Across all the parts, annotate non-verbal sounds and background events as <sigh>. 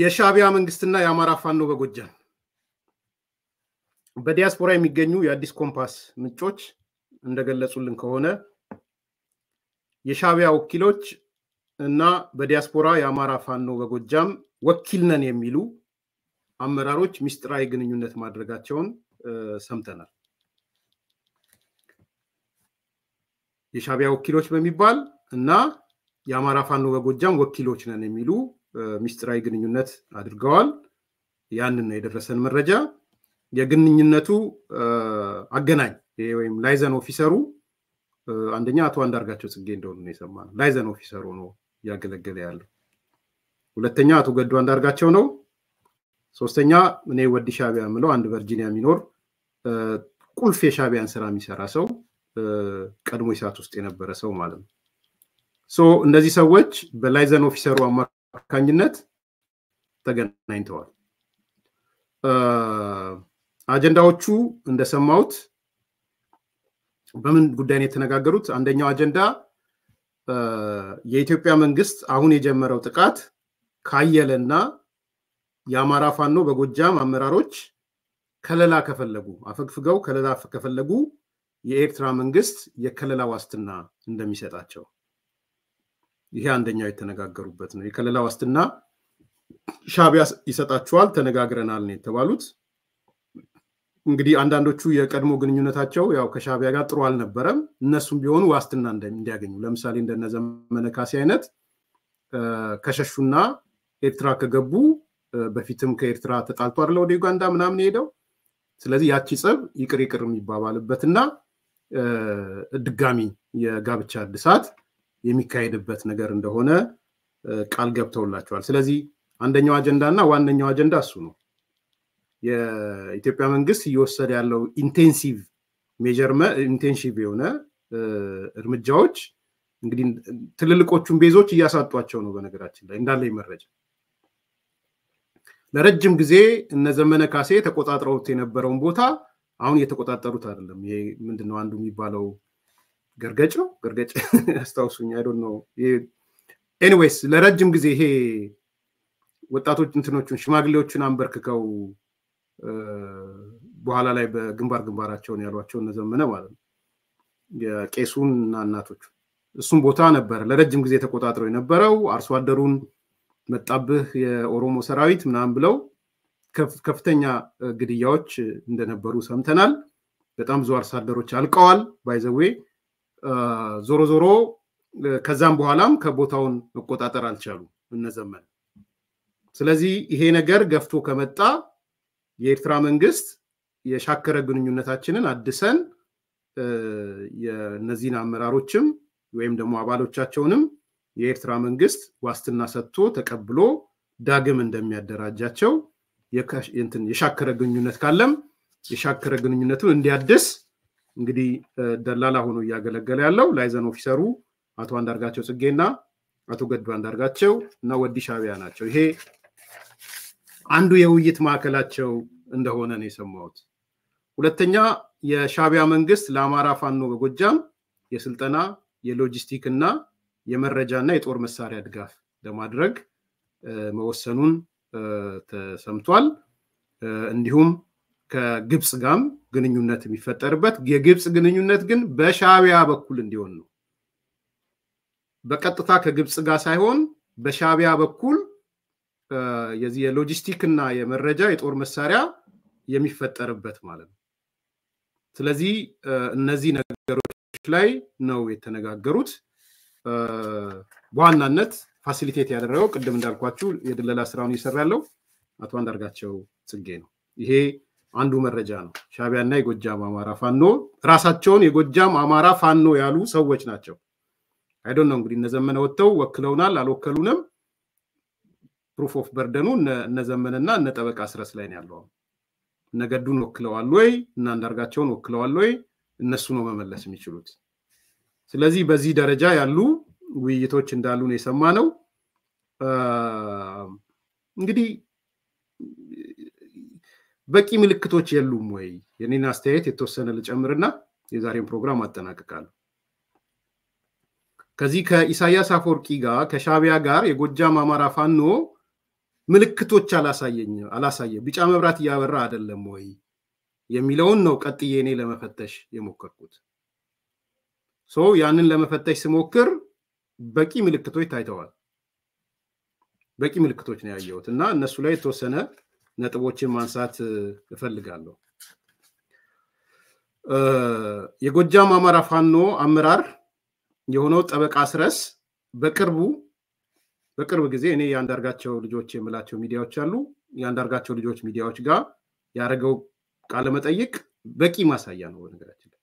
የሻቢያ መንግስትና የአማራ ፋኖ በጎጃም በዲያስፖራ የሚገኙ የአዲስ ኮምፓስ ምንጮች እንደገለጹልን ከሆነ የሻቢያ ወኪሎች እና በዲያስፖራ የአማራ ፋኖ በጎጃም ወኪል ነን የሚሉ አመራሮች ሚስጥራዊ ግንኙነት ማድረጋቸውን ሰምተናል። የሻቢያ ወኪሎች በሚባል እና የአማራ ፋኖ በጎጃም ወኪሎች ነን የሚሉ ሚስጥራዊ ግንኙነት አድርገዋል። ያንን ነው የደረሰን መረጃ። የግንኙነቱ አገናኝ ወይም ላይዘን ኦፊሰሩ አንደኛ አቶ አንዳርጋቸው ጽጌ እንደሆኑ ነው ነው ላይዘን ኦፊሰሩ ነው እያገለገለ ያለው። ሁለተኛ አቶ ገዱ አንዳርጋቸው ነው። ሶስተኛ እኔ ወዲ ሻቢያ ምለው አንድ ቨርጂኒያ የሚኖር ቁልፍ የሻቢያን ስራ የሚሰራ ሰው ቀድሞ ይሳት ውስጥ የነበረ ሰው ማለት ነው። እነዚህ ሰዎች በላይዘን ኦፊሰሩ አማ አማካኝነት ተገናኝተዋል። አጀንዳዎቹ እንደሰማሁት በምን ጉዳይ ነው የተነጋገሩት? አንደኛው አጀንዳ የኢትዮጵያ መንግስት አሁን የጀመረው ጥቃት ካየለና የአማራ ፋኖ በጎጃም አመራሮች ከለላ ከፈለጉ አፈግፍገው ከለላ ከፈለጉ የኤርትራ መንግስት የከለላ ዋስትና እንደሚሰጣቸው ይሄ አንደኛው የተነጋገሩበት ነው። የከለላ ዋስትና ሻቢያ ይሰጣችኋል ተነጋግረናል ነው የተባሉት። እንግዲህ አንዳንዶቹ የቀድሞ ግንኙነታቸው ያው ከሻቢያ ጋር ጥሩ አልነበረም። እነሱም ቢሆኑ ዋስትና እንዲያገኙ ለምሳሌ እንደነ ዘመነ ካሴ አይነት ከሸሹና ኤርትራ ከገቡ በፊትም ከኤርትራ ተጣልቶ አደለ ወደ ዩጋንዳ ምናምን ሄደው ስለዚህ ያቺ ጸብ ይቅር ይቅር የሚባባልበትና ድጋሚ የጋብቻ እድሳት የሚካሄድበት ነገር እንደሆነ ቃል ገብተውላቸዋል። ስለዚህ አንደኛው አጀንዳ እና ዋነኛው አጀንዳ እሱ ነው። የኢትዮጵያ መንግስት እየወሰደ ያለው ኢንቴንሲቭ ኢንቴንሲቭ የሆነ እርምጃዎች እንግዲህ ትልልቆቹን ቤዞች እያሳጧቸው ነው። በነገራችን ላይ እንዳለኝ መረጃ ለረጅም ጊዜ እነ ዘመነ ካሴ ተቆጣጥረውት የነበረውን ቦታ አሁን እየተቆጣጠሩት አይደለም። ይሄ ምንድነው አንዱ የሚባለው ገርገጭ ነው ገርገጭ ያስታውሱኝ አይዶን ነው ኤኒዌይስ ለረጅም ጊዜ ይሄ ወጣቶች እንትኖቹን ሽማግሌዎቹን አንበርክከው በኋላ ላይ በግንባር ግንባራቸውን ያሏቸው ዘመነ ማለት ነው የቄሱን እና እናቶቹ እሱም ቦታ ነበር ለረጅም ጊዜ ተቆጣጥረው የነበረው አርሶ አደሩን መጣብህ የኦሮሞ ሰራዊት ምናምን ብለው ከፍተኛ ግድያዎች እንደነበሩ ሰምተናል በጣም ብዙ አርሶ አደሮች አልቀዋል ባይዘዌ ዞሮ ዞሮ ከዛም በኋላም ከቦታውን መቆጣጠር አልቻሉ እነዘመን። ስለዚህ ይሄ ነገር ገፍቶ ከመጣ የኤርትራ መንግስት የሻከረ ግንኙነታችንን አድሰን የእነዚህን አመራሮችም ወይም ደግሞ አባሎቻቸውንም የኤርትራ መንግስት ዋስትና ሰጥቶ ተቀብሎ ዳግም እንደሚያደራጃቸው የሻከረ ግንኙነት ካለም የሻከረ ግንኙነቱን እንዲያድስ እንግዲህ ደላላ ሆኖ እያገለገለ ያለው ላይዘን ኦፊሰሩ አቶ አንዳርጋቸው ጽጌና አቶ ገዱ አንዳርጋቸው እና ወዲ ሻቢያ ናቸው። ይሄ አንዱ የውይይት ማዕከላቸው እንደሆነ ነው የሰማሁት። ሁለተኛ የሻቢያ መንግስት ለአማራ ፋኖ በጎጃም የስልጠና የሎጂስቲክ እና የመረጃና የጦር መሳሪያ ድጋፍ ለማድረግ መወሰኑን ተሰምቷል። እንዲሁም ከግብፅ ጋም ግንኙነት የሚፈጠርበት የግብፅ ግንኙነት ግን በሻቢያ በኩል እንዲሆን ነው። በቀጥታ ከግብፅ ጋር ሳይሆን በሻቢያ በኩል የዚህ የሎጂስቲክ እና የመረጃ የጦር መሳሪያ የሚፈጠርበት ማለት ነው። ስለዚህ እነዚህ ነገሮች ላይ ነው የተነጋገሩት። በዋናነት ፋሲሊቴት ያደረገው ቅድም እንዳልኳችሁ የድለላ ስራውን እየሰራ ያለው አቶ አንዳርጋቸው ጽጌ ነው። ይሄ አንዱ መረጃ ነው። ሻቢያና የጎጃም አማራ ፋኖ ራሳቸውን የጎጃም አማራ ፋኖ ያሉ ሰዎች ናቸው። አይዶን ነው እንግዲህ እነዘመነ ወጥተው ወክለውናል አልወከሉንም። ፕሩፍ ኦፍ በርደኑ እነዘመነና እነጠበቃ ስረስ ላይ ነው ያለው። እነገዱን ወክለዋል ወይ እናንዳርጋቸውን ወክለዋል ወይ? እነሱ ነው መመለስ የሚችሉት። ስለዚህ በዚህ ደረጃ ያሉ ውይይቶች እንዳሉ ነው የሰማ ነው እንግዲህ በቂ ምልክቶች የሉም ወይ? የኔን አስተያየት የተወሰነ ልጨምርና የዛሬን ፕሮግራም አጠናቅቃለሁ። ከዚህ ከኢሳያስ አፈወርቂ ጋር ከሻቢያ ጋር የጎጃም አማራ ፋኖ ምልክቶች አላሳየ ቢጫ መብራት እያበራ አይደለም ወይ የሚለውን ነው ቀጥዬ እኔ ለመፈተሽ የሞከርኩት። ሰው ያንን ለመፈተሽ ስሞክር በቂ ምልክቶች ታይተዋል። በቂ ምልክቶች ነው ያየሁት እና እነሱ ላይ የተወሰነ ነጥቦችን ማንሳት እፈልጋለሁ። የጎጃም አማራ ፋኖ አመራር የሆነው ጠበቃ ስረስ በቅርቡ በቅርብ ጊዜ እኔ የአንዳርጋቸው ልጆች የምላቸው ሚዲያዎች አሉ። የአንዳርጋቸው ልጆች ሚዲያዎች ጋር ያደረገው ቃለመጠይቅ በቂ ማሳያ ነው። በነገራችን ላይ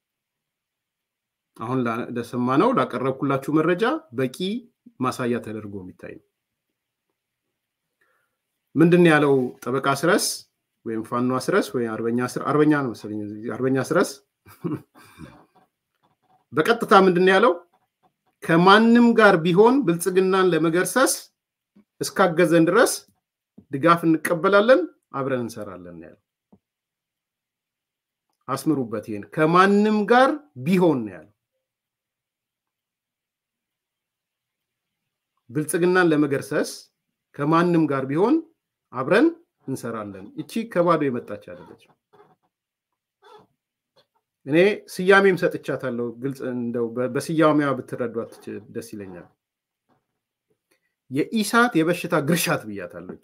አሁን ነው ላቀረብኩላችሁ መረጃ በቂ ማሳያ ተደርጎ የሚታይ ነው። ምንድን ያለው ጠበቃ ስረስ ወይም ፋኖ ስረስ ወይም አርበኛ ነው መሰለኝ አርበኛ ስረስ <laughs> በቀጥታ ምንድን ያለው ከማንም ጋር ቢሆን ብልጽግናን ለመገርሰስ እስካገዘን ድረስ ድጋፍ እንቀበላለን፣ አብረን እንሰራለን ያለው። አስምሩበት። ይሄን ከማንም ጋር ቢሆን ነው ያለው። ብልጽግናን ለመገርሰስ ከማንም ጋር ቢሆን አብረን እንሰራለን። እቺ ከባዶ የመጣች አደለች። እኔ ስያሜም ሰጥቻታለሁ። ግልጽ እንደው በስያሜዋ ብትረዷት ደስ ይለኛል። የኢሳት የበሽታ ግርሻት ብያታለች።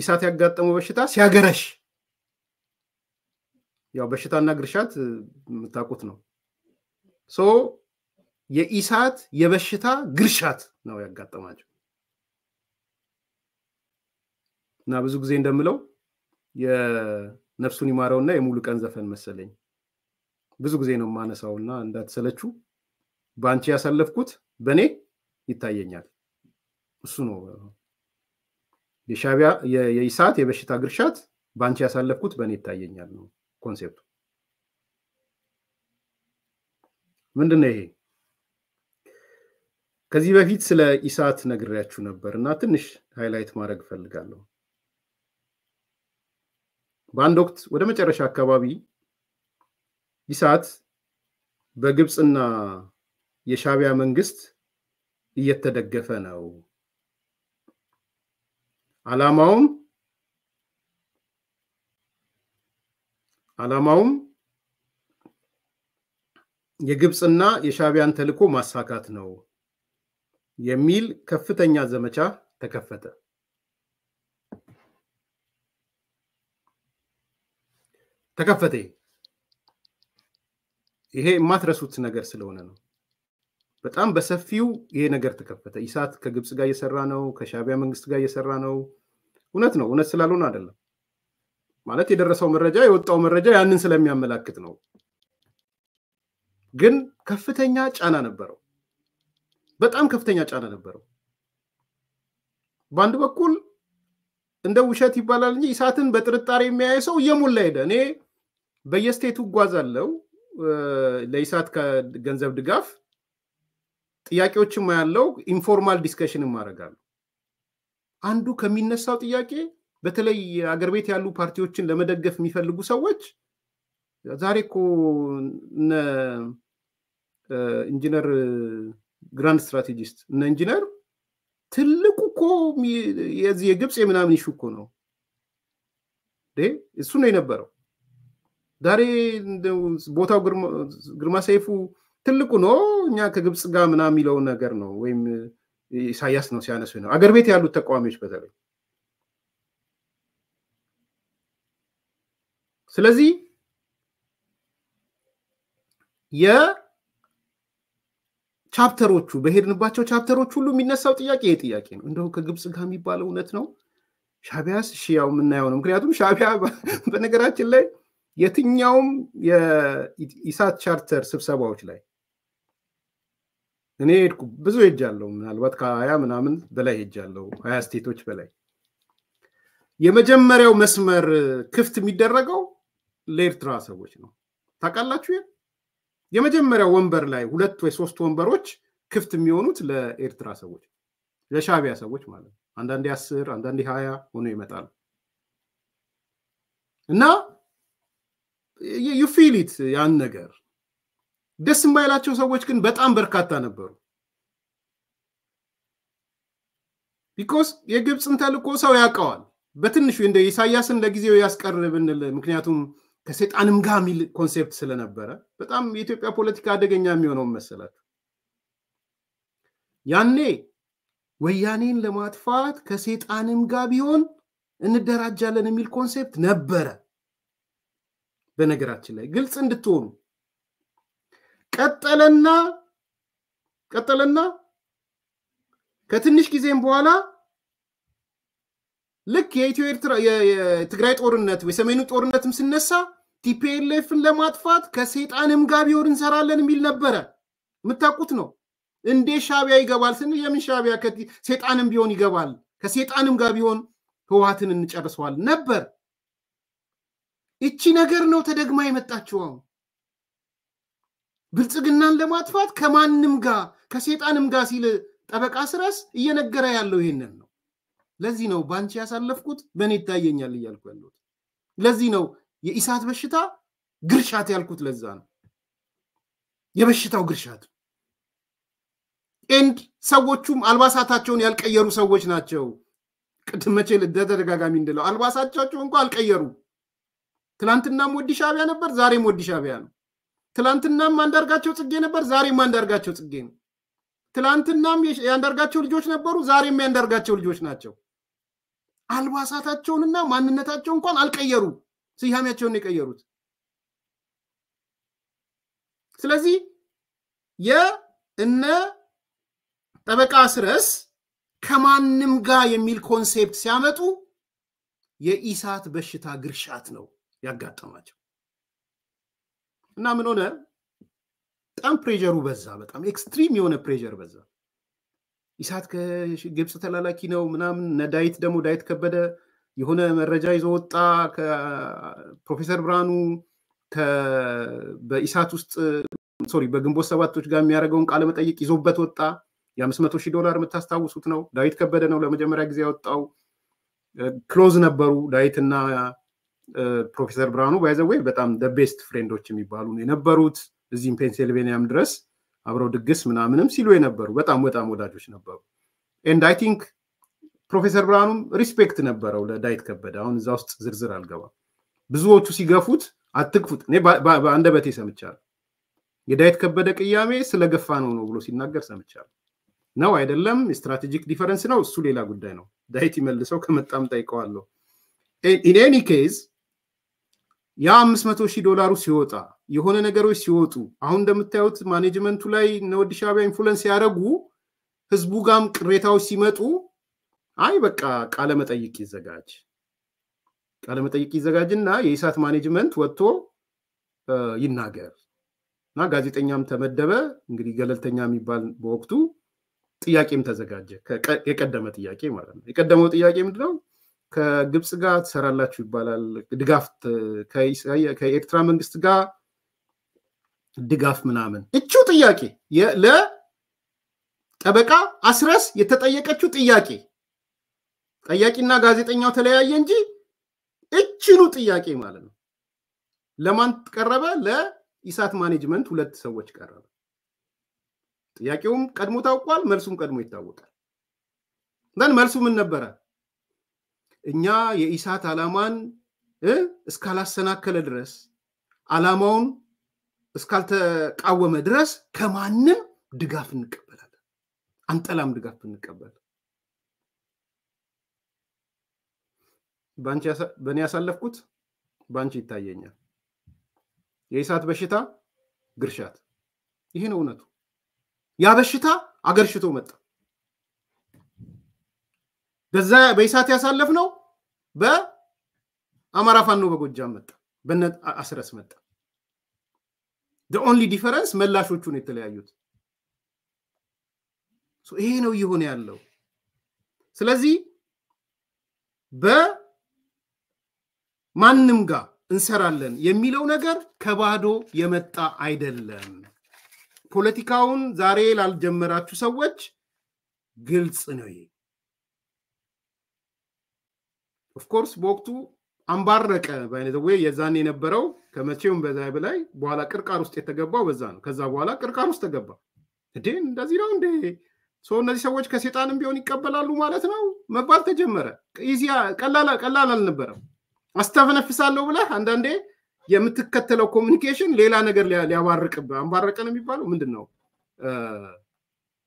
ኢሳት ያጋጠመው በሽታ ሲያገረሽ፣ ያው በሽታና ግርሻት የምታውቁት ነው። ሶ የኢሳት የበሽታ ግርሻት ነው ያጋጠማቸው። እና ብዙ ጊዜ እንደምለው የነፍሱን ይማረውና የሙሉ ቀን ዘፈን መሰለኝ ብዙ ጊዜ ነው የማነሳው እና እንዳትሰለችው በአንቺ ያሳለፍኩት በእኔ ይታየኛል እሱ ነው የሻቢያ የኢሳት የበሽታ ግርሻት በአንቺ ያሳለፍኩት በእኔ ይታየኛል ነው ኮንሴፕቱ ምንድን ነው ይሄ ከዚህ በፊት ስለ ኢሳት ነግሬያችሁ ነበር እና ትንሽ ሃይላይት ማድረግ እፈልጋለሁ በአንድ ወቅት ወደ መጨረሻ አካባቢ ይሳት በግብፅና የሻቢያ መንግስት እየተደገፈ ነው። አላማውም አላማውም የግብፅና የሻቢያን ተልዕኮ ማሳካት ነው የሚል ከፍተኛ ዘመቻ ተከፈተ። ተከፈተ። ይሄ የማትረሱት ነገር ስለሆነ ነው። በጣም በሰፊው ይሄ ነገር ተከፈተ። ኢሳት ከግብፅ ጋር እየሰራ ነው፣ ከሻቢያ መንግስት ጋር እየሰራ ነው። እውነት ነው፣ እውነት ስላልሆነ አይደለም ማለት የደረሰው መረጃ የወጣው መረጃ ያንን ስለሚያመላክት ነው። ግን ከፍተኛ ጫና ነበረው፣ በጣም ከፍተኛ ጫና ነበረው። በአንድ በኩል እንደ ውሸት ይባላል እንጂ ኢሳትን በጥርጣሬ የሚያይ ሰው እየሞላ ሄደ። እኔ በየስቴቱ እጓዛለው ለኢሳት ከገንዘብ ድጋፍ ጥያቄዎችም ያለው ኢንፎርማል ዲስከሽን ማድረጋሉ አንዱ ከሚነሳው ጥያቄ በተለይ አገር ቤት ያሉ ፓርቲዎችን ለመደገፍ የሚፈልጉ ሰዎች ዛሬ ኮ ኢንጂነር ግራንድ ስትራቴጂስት እነ ኢንጂነር ትልቁ ኮ የዚህ የግብፅ የምናምን ይሹ ኮ ነው እሱ ነው የነበረው ዛሬ ቦታው ግርማ ሰይፉ ትልቁ ነው። እኛ ከግብፅ ጋር ምና የሚለው ነገር ነው ወይም ኢሳያስ ነው ሲያነሱ ነው። አገር ቤት ያሉት ተቃዋሚዎች በተለይ ስለዚህ የቻፕተሮቹ በሄድንባቸው ቻፕተሮች ሁሉ የሚነሳው ጥያቄ ይህ ጥያቄ ነው። እንደው ከግብፅ ጋር የሚባለው እውነት ነው ሻቢያስ? ሽያው የምናየው ነው። ምክንያቱም ሻቢያ በነገራችን ላይ የትኛውም የኢሳት ቻርተር ስብሰባዎች ላይ እኔ ሄድኩ ብዙ ሄጃለሁ። ምናልባት ከሀያ ምናምን በላይ ሄጃለሁ፣ ሀያ ስቴቶች በላይ። የመጀመሪያው መስመር ክፍት የሚደረገው ለኤርትራ ሰዎች ነው። ታውቃላችሁ፣ የመጀመሪያው ወንበር ላይ ሁለት ወይ ሶስት ወንበሮች ክፍት የሚሆኑት ለኤርትራ ሰዎች፣ ለሻቢያ ሰዎች ማለት ነው። አንዳንዴ አስር አንዳንዴ ሀያ ሆኖ ይመጣሉ እና ዩ ፊሊት ያን ነገር ደስ የማይላቸው ሰዎች ግን በጣም በርካታ ነበሩ። ቢኮስ የግብፅን ተልኮ ሰው ያውቀዋል። በትንሹ እንደ ኢሳያስን ለጊዜው ያስቀር ብንል፣ ምክንያቱም ከሴጣንም ጋር የሚል ኮንሴፕት ስለነበረ በጣም የኢትዮጵያ ፖለቲካ አደገኛ የሚሆነውን መሰላችሁ። ያኔ ወያኔን ለማጥፋት ከሴጣንም ጋር ቢሆን እንደራጃለን የሚል ኮንሴፕት ነበረ። በነገራችን ላይ ግልጽ እንድትሆኑ ቀጠለና ቀጠለና ከትንሽ ጊዜም በኋላ ልክ የኢትዮ ኤርትራ የትግራይ ጦርነት የሰሜኑ ጦርነትም ስነሳ ቲፒኤልኤፍን ለማጥፋት ከሴጣንም ጋር ቢሆን እንሰራለን የሚል ነበረ። የምታውቁት ነው። እንዴ ሻቢያ ይገባል ስንል የምን ሻቢያ ሴጣንም ቢሆን ይገባል፣ ከሴጣንም ጋር ቢሆን ህወሀትን እንጨርሰዋል ነበር። እቺ ነገር ነው ተደግማ የመጣችው። አሁን ብልጽግናን ለማጥፋት ከማንም ጋር ከሴጣንም ጋር ሲል ጠበቃ ስራስ እየነገረ ያለው ይሄንን ነው። ለዚህ ነው ባንቺ ያሳለፍኩት በእኔ ይታየኛል እያልኩ ያለሁት። ለዚህ ነው የኢሳት በሽታ ግርሻት ያልኩት። ለዛ ነው የበሽታው ግርሻት ኤንድ ሰዎቹም አልባሳታቸውን ያልቀየሩ ሰዎች ናቸው። ቅድም መቼ ተደጋጋሚ እንድለው አልባሳቻቸው እንኳ አልቀየሩ ትላንትናም ወዲ ሻዕቢያ ነበር፣ ዛሬም ወዲ ሻዕቢያ ነው። ትላንትናም አንዳርጋቸው ጽጌ ነበር፣ ዛሬም አንዳርጋቸው ጽጌ ነው። ትላንትናም የአንዳርጋቸው ልጆች ነበሩ፣ ዛሬም የአንዳርጋቸው ልጆች ናቸው። አልባሳታቸውንና ማንነታቸው እንኳን አልቀየሩ፣ ስያሜያቸውን የቀየሩት። ስለዚህ የእነ ጠበቃ ስረስ ከማንም ጋር የሚል ኮንሴፕት ሲያመጡ የኢሳት በሽታ ግርሻት ነው። ያጋጠማቸው እና ምን ሆነ በጣም ፕሬጀሩ በዛ። በጣም ኤክስትሪም የሆነ ፕሬጀር በዛ። ኢሳት ከግብፅ ተላላኪ ነው ምናምን እነ ዳዊት ደግሞ ዳዊት ከበደ የሆነ መረጃ ይዞ ወጣ። ከፕሮፌሰር ብርሃኑ በኢሳት ውስጥ ሶሪ በግንቦት ሰባቶች ጋር የሚያደርገውን ቃለ መጠይቅ ይዞበት ወጣ። የአምስት መቶ ሺህ ዶላር የምታስታውሱት ነው። ዳዊት ከበደ ነው ለመጀመሪያ ጊዜ ያወጣው። ክሎዝ ነበሩ ዳዊትና ፕሮፌሰር ብርሃኑ ባይዘዌ በጣም ደቤስት ፍሬንዶች የሚባሉ የነበሩት እዚህም ፔንሲልቬኒያም ድረስ አብረው ድግስ ምናምንም ሲሉ የነበሩ በጣም በጣም ወዳጆች ነበሩ። ኤንድ አይ ቲንክ ፕሮፌሰር ብርሃኑም ሪስፔክት ነበረው ለዳይት ከበደ። አሁን እዛ ውስጥ ዝርዝር አልገባም። ብዙዎቹ ሲገፉት አትግፉት፣ እኔ በቴ ሰምቻል የዳይት ከበደ ቅያሜ ስለገፋ ነው ነው ብሎ ሲናገር ሰምቻል ነው አይደለም፣ ስትራቴጂክ ዲፈረንስ ነው፣ እሱ ሌላ ጉዳይ ነው። ዳይት ይመልሰው ከመጣም ጠይቀዋለሁ። ኢን ኤኒ ኬዝ ያ አምስት መቶ ሺህ ዶላሩ ሲወጣ የሆነ ነገሮች ሲወጡ አሁን እንደምታዩት ማኔጅመንቱ ላይ እነ ወዲ ኢንፍሉንስ ያደረጉ ህዝቡ ጋም ቅሬታዎች ሲመጡ አይ በቃ ቃለመጠይቅ ይዘጋጅ ቃለመጠይቅ ይዘጋጅና የኢሳት ማኔጅመንት ወጥቶ ይናገር እና ጋዜጠኛም ተመደበ። እንግዲህ ገለልተኛ የሚባል በወቅቱ ጥያቄም ተዘጋጀ። የቀደመ ጥያቄ ማለት ነው። የቀደመው ጥያቄ ምንድነው? ከግብፅ ጋር ትሰራላችሁ ይባላል። ድጋፍ ከኤርትራ መንግስት ጋር ድጋፍ ምናምን እችው ጥያቄ ለጠበቃ አስረስ የተጠየቀችው ጥያቄ ጠያቂና ጋዜጠኛው ተለያየ እንጂ እችኑ ጥያቄ ማለት ነው። ለማን ቀረበ? ለኢሳት ማኔጅመንት ሁለት ሰዎች ቀረበ። ጥያቄውም ቀድሞ ታውቋል፣ መልሱም ቀድሞ ይታወቃል። ዘን መልሱ ምን ነበረ? እኛ የኢሳት ዓላማን እስካላሰናከለ ድረስ ዓላማውን እስካልተቃወመ ድረስ ከማንም ድጋፍ እንቀበላለን። አንጠላም ድጋፍ ብንቀበል። በእኔ ያሳለፍኩት በአንቺ ይታየኛል። የኢሳት በሽታ ግርሻት፣ ይህን እውነቱ። ያ በሽታ አገርሽቶ መጣ። በዛ በይሳት ያሳለፍ ነው። በአማራ ፋኖ በጎጃም መጣ፣ በነ አስረስ መጣ። ኦንሊ ዲፈረንስ መላሾቹ ነው የተለያዩት። ይሄ ነው እየሆነ ያለው። ስለዚህ በማንም ጋር እንሰራለን የሚለው ነገር ከባዶ የመጣ አይደለም። ፖለቲካውን ዛሬ ላልጀመራችሁ ሰዎች ግልጽ ነው ይሄ። ኦፍኮርስ በወቅቱ አንባረቀ ወይ የዛን የነበረው ከመቼውም በዛ በላይ በኋላ ቅርቃር ውስጥ የተገባው በዛ ነው። ከዛ በኋላ ቅርቃር ውስጥ ተገባ። እንዴ እንደዚህ ነው እንዴ ሰው እነዚህ ሰዎች ከሴጣንም ቢሆን ይቀበላሉ ማለት ነው መባል ተጀመረ። ቀላል አልነበረም። አስተፈነፍሳለሁ ብለህ አንዳንዴ የምትከተለው ኮሚኒኬሽን ሌላ ነገር ሊያባርቅ አንባረቀ ነው የሚባለው ምንድን ነው?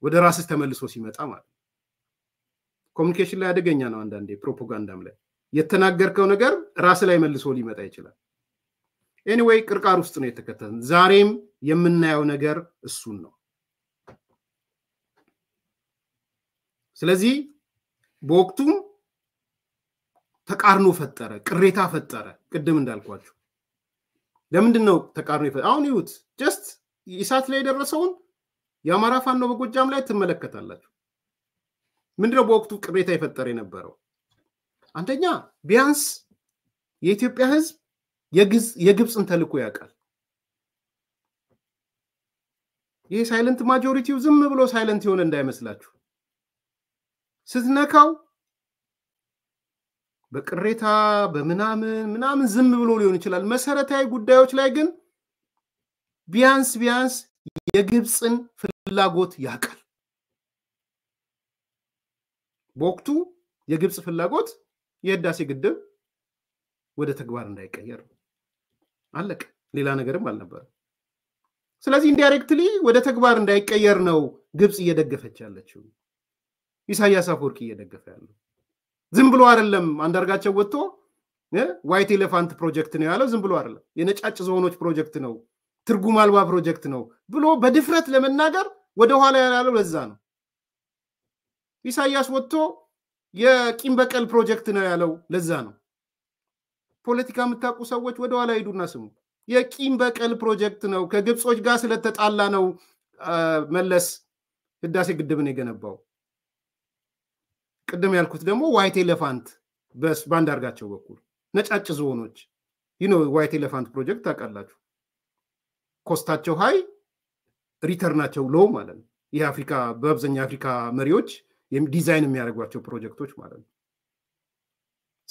ወደ ራስህ ተመልሶ ሲመጣ ማለት ነው። ኮሚኒኬሽን ላይ አደገኛ ነው አንዳንዴ ፕሮፓጋንዳም ላይ የተናገርከው ነገር ራስ ላይ መልሶ ሊመጣ ይችላል። ኤኒዌይ ቅርቃር ውስጥ ነው የተከተትን። ዛሬም የምናየው ነገር እሱን ነው። ስለዚህ በወቅቱም ተቃርኖ ፈጠረ፣ ቅሬታ ፈጠረ። ቅድም እንዳልኳችሁ ለምንድን ነው ተቃርኖ አሁን ይሁት ጀስት ኢሳት ላይ የደረሰውን የአማራ ፋኖ በጎጃም ላይ ትመለከታላችሁ። ምንድነው በወቅቱ ቅሬታ የፈጠረ የነበረው? አንደኛ ቢያንስ የኢትዮጵያ ህዝብ የግብፅን ተልኮ ያውቃል። ይህ ሳይለንት ማጆሪቲው ዝም ብሎ ሳይለንት የሆነ እንዳይመስላችሁ። ስትነካው በቅሬታ በምናምን ምናምን ዝም ብሎ ሊሆን ይችላል። መሰረታዊ ጉዳዮች ላይ ግን ቢያንስ ቢያንስ የግብፅን ፍላጎት ያውቃል። በወቅቱ የግብፅ ፍላጎት የህዳሴ ግድብ ወደ ተግባር እንዳይቀየር አለቀ። ሌላ ነገርም አልነበረም። ስለዚህ ኢንዳይሬክትሊ ወደ ተግባር እንዳይቀየር ነው ግብፅ እየደገፈች ያለችው፣ ኢሳያስ አፈወርቅ እየደገፈ ያለው ዝም ብሎ አይደለም። አንዳርጋቸው ወጥቶ ዋይት ኤሌፋንት ፕሮጀክት ነው ያለው ዝም ብሎ አይደለም። የነጫጭ ዝሆኖች ፕሮጀክት ነው፣ ትርጉም አልባ ፕሮጀክት ነው ብሎ በድፍረት ለመናገር ወደኋላ ያላለው ለዛ ነው። ኢሳያስ ወጥቶ የቂም በቀል ፕሮጀክት ነው ያለው። ለዛ ነው ፖለቲካ የምታውቁ ሰዎች ወደኋላ ሂዱና ስሙ። የቂም በቀል ፕሮጀክት ነው፣ ከግብጾች ጋር ስለተጣላ ነው መለስ ህዳሴ ግድብን የገነባው። ቅድም ያልኩት ደግሞ ዋይት ኤሌፋንት በአንዳርጋቸው በኩል ነጫጭ ዝሆኖች ይህ ነው ዋይት ኤሌፋንት ፕሮጀክት ታውቃላችሁ። ኮስታቸው ሀይ ሪተርናቸው ሎው ማለት ነው። ይህ አፍሪካ በአብዛኛው የአፍሪካ መሪዎች ዲዛይን የሚያደርጓቸው ፕሮጀክቶች ማለት ነው።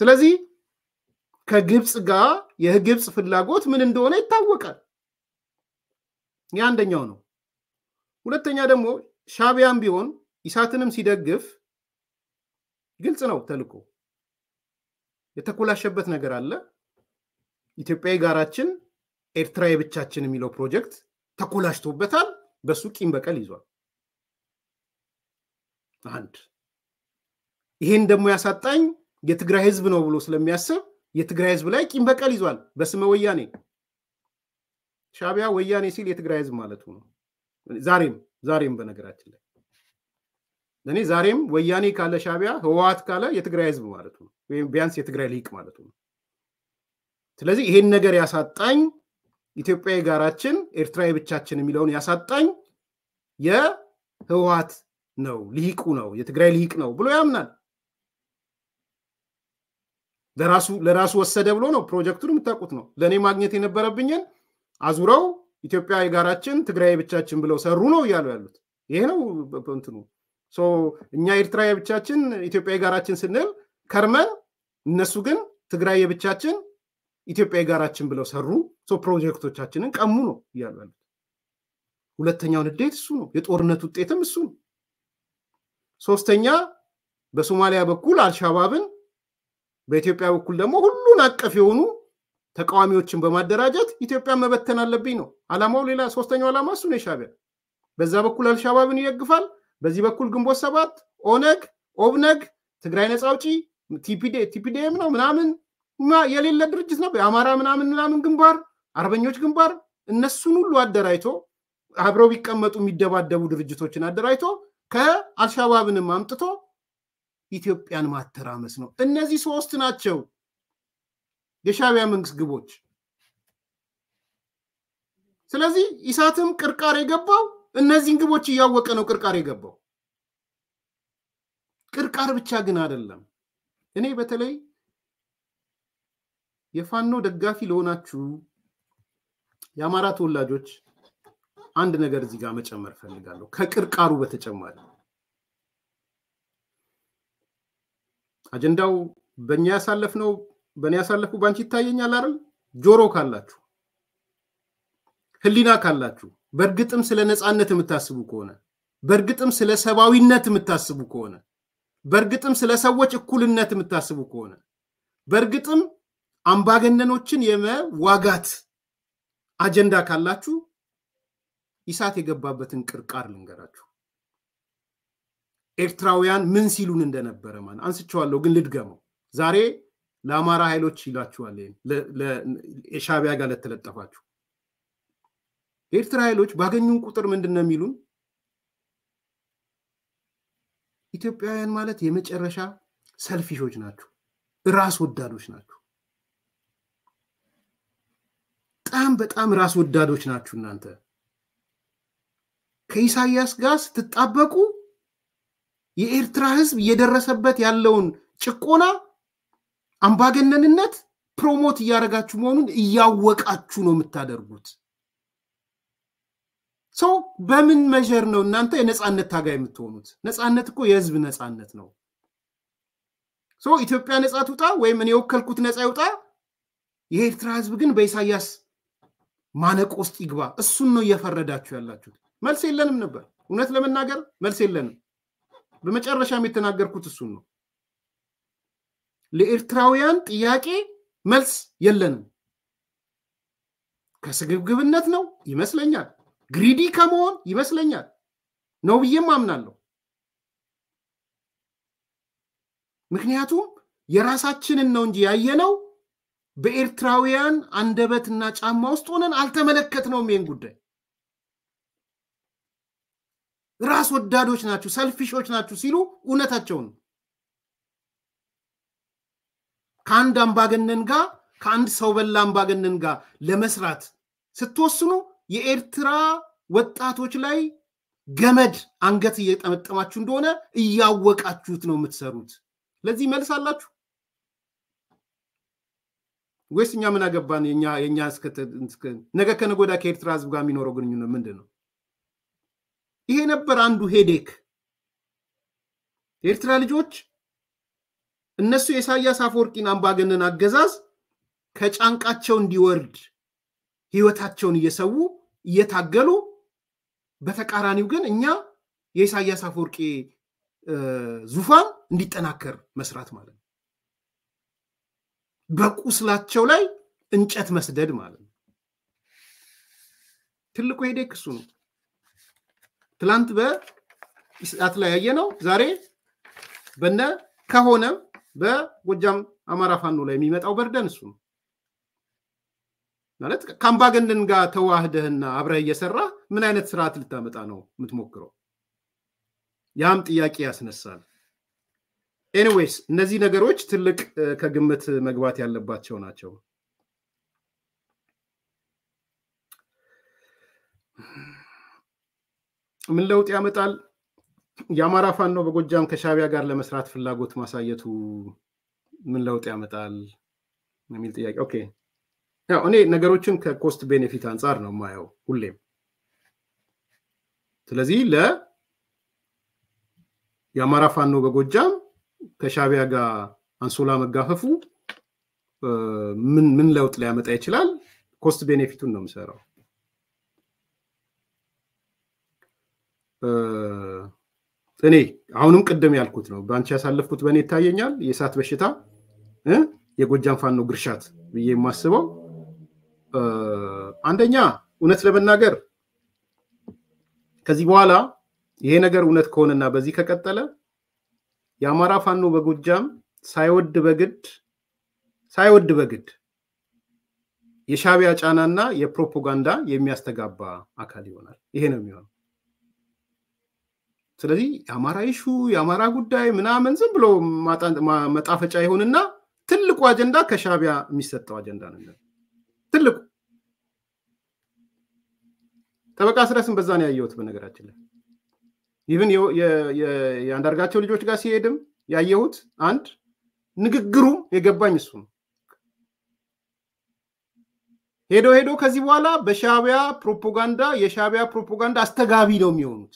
ስለዚህ ከግብፅ ጋር የግብፅ ፍላጎት ምን እንደሆነ ይታወቃል። አንደኛው ነው። ሁለተኛ ደግሞ ሻቢያም ቢሆን ኢሳትንም ሲደግፍ ግልጽ ነው ተልኮ የተኮላሸበት ነገር አለ። ኢትዮጵያ የጋራችን ኤርትራ የብቻችን የሚለው ፕሮጀክት ተኮላሽቶበታል። በሱ ቂም በቀል ይዟል። አንድ ይሄን ደግሞ ያሳጣኝ የትግራይ ህዝብ ነው ብሎ ስለሚያስብ የትግራይ ህዝብ ላይ ቂም በቀል ይዟል በስመ ወያኔ ሻቢያ ወያኔ ሲል የትግራይ ህዝብ ማለቱ ነው ዛሬም ዛሬም በነገራችን ላይ እኔ ዛሬም ወያኔ ካለ ሻቢያ ህወሓት ካለ የትግራይ ህዝብ ማለት ነው ወይም ቢያንስ የትግራይ ሊቅ ማለቱ ነው ስለዚህ ይሄን ነገር ያሳጣኝ ኢትዮጵያዊ ጋራችን ኤርትራዊ ብቻችን የሚለውን ያሳጣኝ የህወሓት ነው ልሂቁ ነው የትግራይ ልሂቅ ነው ብሎ ያምናል። ለራሱ ወሰደ ብሎ ነው። ፕሮጀክቱን የምታውቁት ነው። ለእኔ ማግኘት የነበረብኝን አዙረው ኢትዮጵያ የጋራችን ትግራይ ብቻችን ብለው ሰሩ ነው እያሉ ያሉት። ይሄ ነው እንትኑ። እኛ ኤርትራ የብቻችን ኢትዮጵያ የጋራችን ስንል ከርመን፣ እነሱ ግን ትግራይ የብቻችን ኢትዮጵያ የጋራችን ብለው ሰሩ። ፕሮጀክቶቻችንን ቀሙ ነው እያሉ ያሉት። ሁለተኛውን እንዴት እሱ ነው። የጦርነት ውጤትም እሱ ነው። ሶስተኛ በሶማሊያ በኩል አልሻባብን በኢትዮጵያ በኩል ደግሞ ሁሉን አቀፍ የሆኑ ተቃዋሚዎችን በማደራጀት ኢትዮጵያን መበተን አለብኝ ነው አላማው። ሌላ ሶስተኛው አላማ እሱ ነው የሻቢያ። በዛ በኩል አልሻባብን ይደግፋል፣ በዚህ በኩል ግንቦት ሰባት፣ ኦነግ፣ ኦብነግ፣ ትግራይ ነፃ አውጪ፣ ቲፒዲኤም ነው ምናምን የሌለ ድርጅት ነው የአማራ ምናምን ምናምን ግንባር፣ አርበኞች ግንባር እነሱን ሁሉ አደራጅቶ አብረው ቢቀመጡ የሚደባደቡ ድርጅቶችን አደራጅቶ ከአልሻባብንም አምጥቶ ኢትዮጵያን ማተራመስ ነው። እነዚህ ሶስት ናቸው የሻቢያ መንግስት ግቦች። ስለዚህ ኢሳትም ቅርቃር የገባው እነዚህን ግቦች እያወቀ ነው ቅርቃር የገባው። ቅርቃር ብቻ ግን አይደለም። እኔ በተለይ የፋኖ ደጋፊ ለሆናችሁ የአማራ ተወላጆች አንድ ነገር እዚህ ጋር መጨመር ፈልጋለሁ ከቅርቃሩ በተጨማሪ አጀንዳው በእኛ ያሳለፍ ነው በእኔ ያሳለፉ ባንቺ ይታየኛል አይደል ጆሮ ካላችሁ ህሊና ካላችሁ በእርግጥም ስለ ነፃነት የምታስቡ ከሆነ በእርግጥም ስለ ሰብአዊነት የምታስቡ ከሆነ በእርግጥም ስለ ሰዎች እኩልነት የምታስቡ ከሆነ በእርግጥም አምባገነኖችን የመዋጋት አጀንዳ ካላችሁ ኢሳት የገባበትን ቅርቃር ልንገራችሁ። ኤርትራውያን ምን ሲሉን እንደነበረ ማለት አንስቸዋለሁ፣ ግን ልድገመው። ዛሬ ለአማራ ኃይሎች ይላችኋል፣ የሻቢያ ጋር ለተለጠፋችሁ የኤርትራ ኃይሎች ባገኙን ቁጥር ምንድን ነው የሚሉን? ኢትዮጵያውያን ማለት የመጨረሻ ሰልፊሾች ናችሁ፣ ራስ ወዳዶች ናችሁ፣ በጣም በጣም ራስ ወዳዶች ናችሁ እናንተ ከኢሳይያስ ጋር ስትጣበቁ የኤርትራ ህዝብ እየደረሰበት ያለውን ጭቆና፣ አምባገነንነት ፕሮሞት እያደረጋችሁ መሆኑን እያወቃችሁ ነው የምታደርጉት። ሰው በምን መጀር ነው እናንተ የነፃነት ታጋይ የምትሆኑት? ነፃነት እኮ የህዝብ ነፃነት ነው። ሰው ኢትዮጵያ ነፃ ትውጣ ወይም እኔ የወከልኩት ነፃ ይውጣ፣ የኤርትራ ህዝብ ግን በኢሳያስ ማነቆ ውስጥ ይግባ። እሱን ነው እየፈረዳችሁ ያላችሁት። መልስ የለንም ነበር። እውነት ለመናገር መልስ የለንም። በመጨረሻም የተናገርኩት እሱን ነው። ለኤርትራውያን ጥያቄ መልስ የለንም። ከስግብግብነት ነው ይመስለኛል፣ ግሪዲ ከመሆን ይመስለኛል ነው ብዬም አምናለሁ። ምክንያቱም የራሳችንን ነው እንጂ ያየነው በኤርትራውያን አንደበትና ጫማ ውስጥ ሆነን አልተመለከትነውም ይህን ጉዳይ። ራስ ወዳዶች ናችሁ፣ ሰልፊሾች ናችሁ ሲሉ እውነታቸውን ነው። ከአንድ አምባገነን ጋር ከአንድ ሰው በላ አምባገነን ጋር ለመስራት ስትወስኑ የኤርትራ ወጣቶች ላይ ገመድ አንገት እየጠመጠማችሁ እንደሆነ እያወቃችሁት ነው የምትሰሩት። ለዚህ መልስ አላችሁ ወይስ እኛ ምን አገባን? የእኛ ነገ ከነገ ወዲያ ከኤርትራ ህዝብ ጋር የሚኖረው ግንኙነት ምንድን ነው? ይሄ ነበር አንዱ ሄዴክ። የኤርትራ ልጆች እነሱ የኢሳያስ አፈወርቂን አምባገነን አገዛዝ ከጫንቃቸው እንዲወርድ ህይወታቸውን እየሰዉ እየታገሉ፣ በተቃራኒው ግን እኛ የኢሳያስ አፈወርቂ ዙፋን እንዲጠናከር መስራት ማለት ነው። በቁስላቸው ላይ እንጨት መስደድ ማለት ነው። ትልቁ ሄዴክ እሱ ነው። ትላንት በኢስአት ላይ ያየ ነው። ዛሬ በነ ከሆነ በጎጃም አማራ ፋኖ ላይ የሚመጣው በርደን እሱ ነው ማለት ከአምባገነን ጋር ተዋህደህና አብረህ እየሰራ ምን አይነት ስርዓት ልታመጣ ነው የምትሞክረው? ያም ጥያቄ ያስነሳል። ኤኒዌይስ እነዚህ ነገሮች ትልቅ ከግምት መግባት ያለባቸው ናቸው። ምን ለውጥ ያመጣል? የአማራ ፋኖ በጎጃም ከሻቢያ ጋር ለመስራት ፍላጎት ማሳየቱ ምን ለውጥ ያመጣል የሚል ጥያቄ። ኦኬ ያው እኔ ነገሮችን ከኮስት ቤኔፊት አንጻር ነው የማየው ሁሌም። ስለዚህ ለ የአማራ ፋኖ በጎጃም ከሻቢያ ጋር አንሶላ መጋፈፉ ምን ምን ለውጥ ሊያመጣ ይችላል? ኮስት ቤኔፊቱን ነው የምሰራው። እኔ አሁንም ቅድም ያልኩት ነው። በአንቺ ያሳለፍኩት በእኔ ይታየኛል። የእሳት በሽታ የጎጃም ፋኖ ግርሻት ብዬ የማስበው አንደኛ እውነት ለመናገር ከዚህ በኋላ ይሄ ነገር እውነት ከሆነና በዚህ ከቀጠለ የአማራ ፋኖ በጎጃም ሳይወድ በግድ ሳይወድ በግድ የሻቢያ ጫናና የፕሮፓጋንዳ የሚያስተጋባ አካል ይሆናል። ይሄ ነው የሚሆነው። ስለዚህ የአማራ ይሹ የአማራ ጉዳይ ምናምን ዝም ብሎ መጣፈጫ ይሆንና ትልቁ አጀንዳ ከሻቢያ የሚሰጠው አጀንዳ ነው። ትልቁ ጠበቃ ስረስን በዛ ነው ያየሁት። በነገራችን ላይ ይህን የአንዳርጋቸው ልጆች ጋር ሲሄድም ያየሁት አንድ ንግግሩ የገባኝ እሱ ነው። ሄዶ ሄዶ ከዚህ በኋላ በሻቢያ ፕሮፓጋንዳ የሻቢያ ፕሮፓጋንዳ አስተጋቢ ነው የሚሆኑት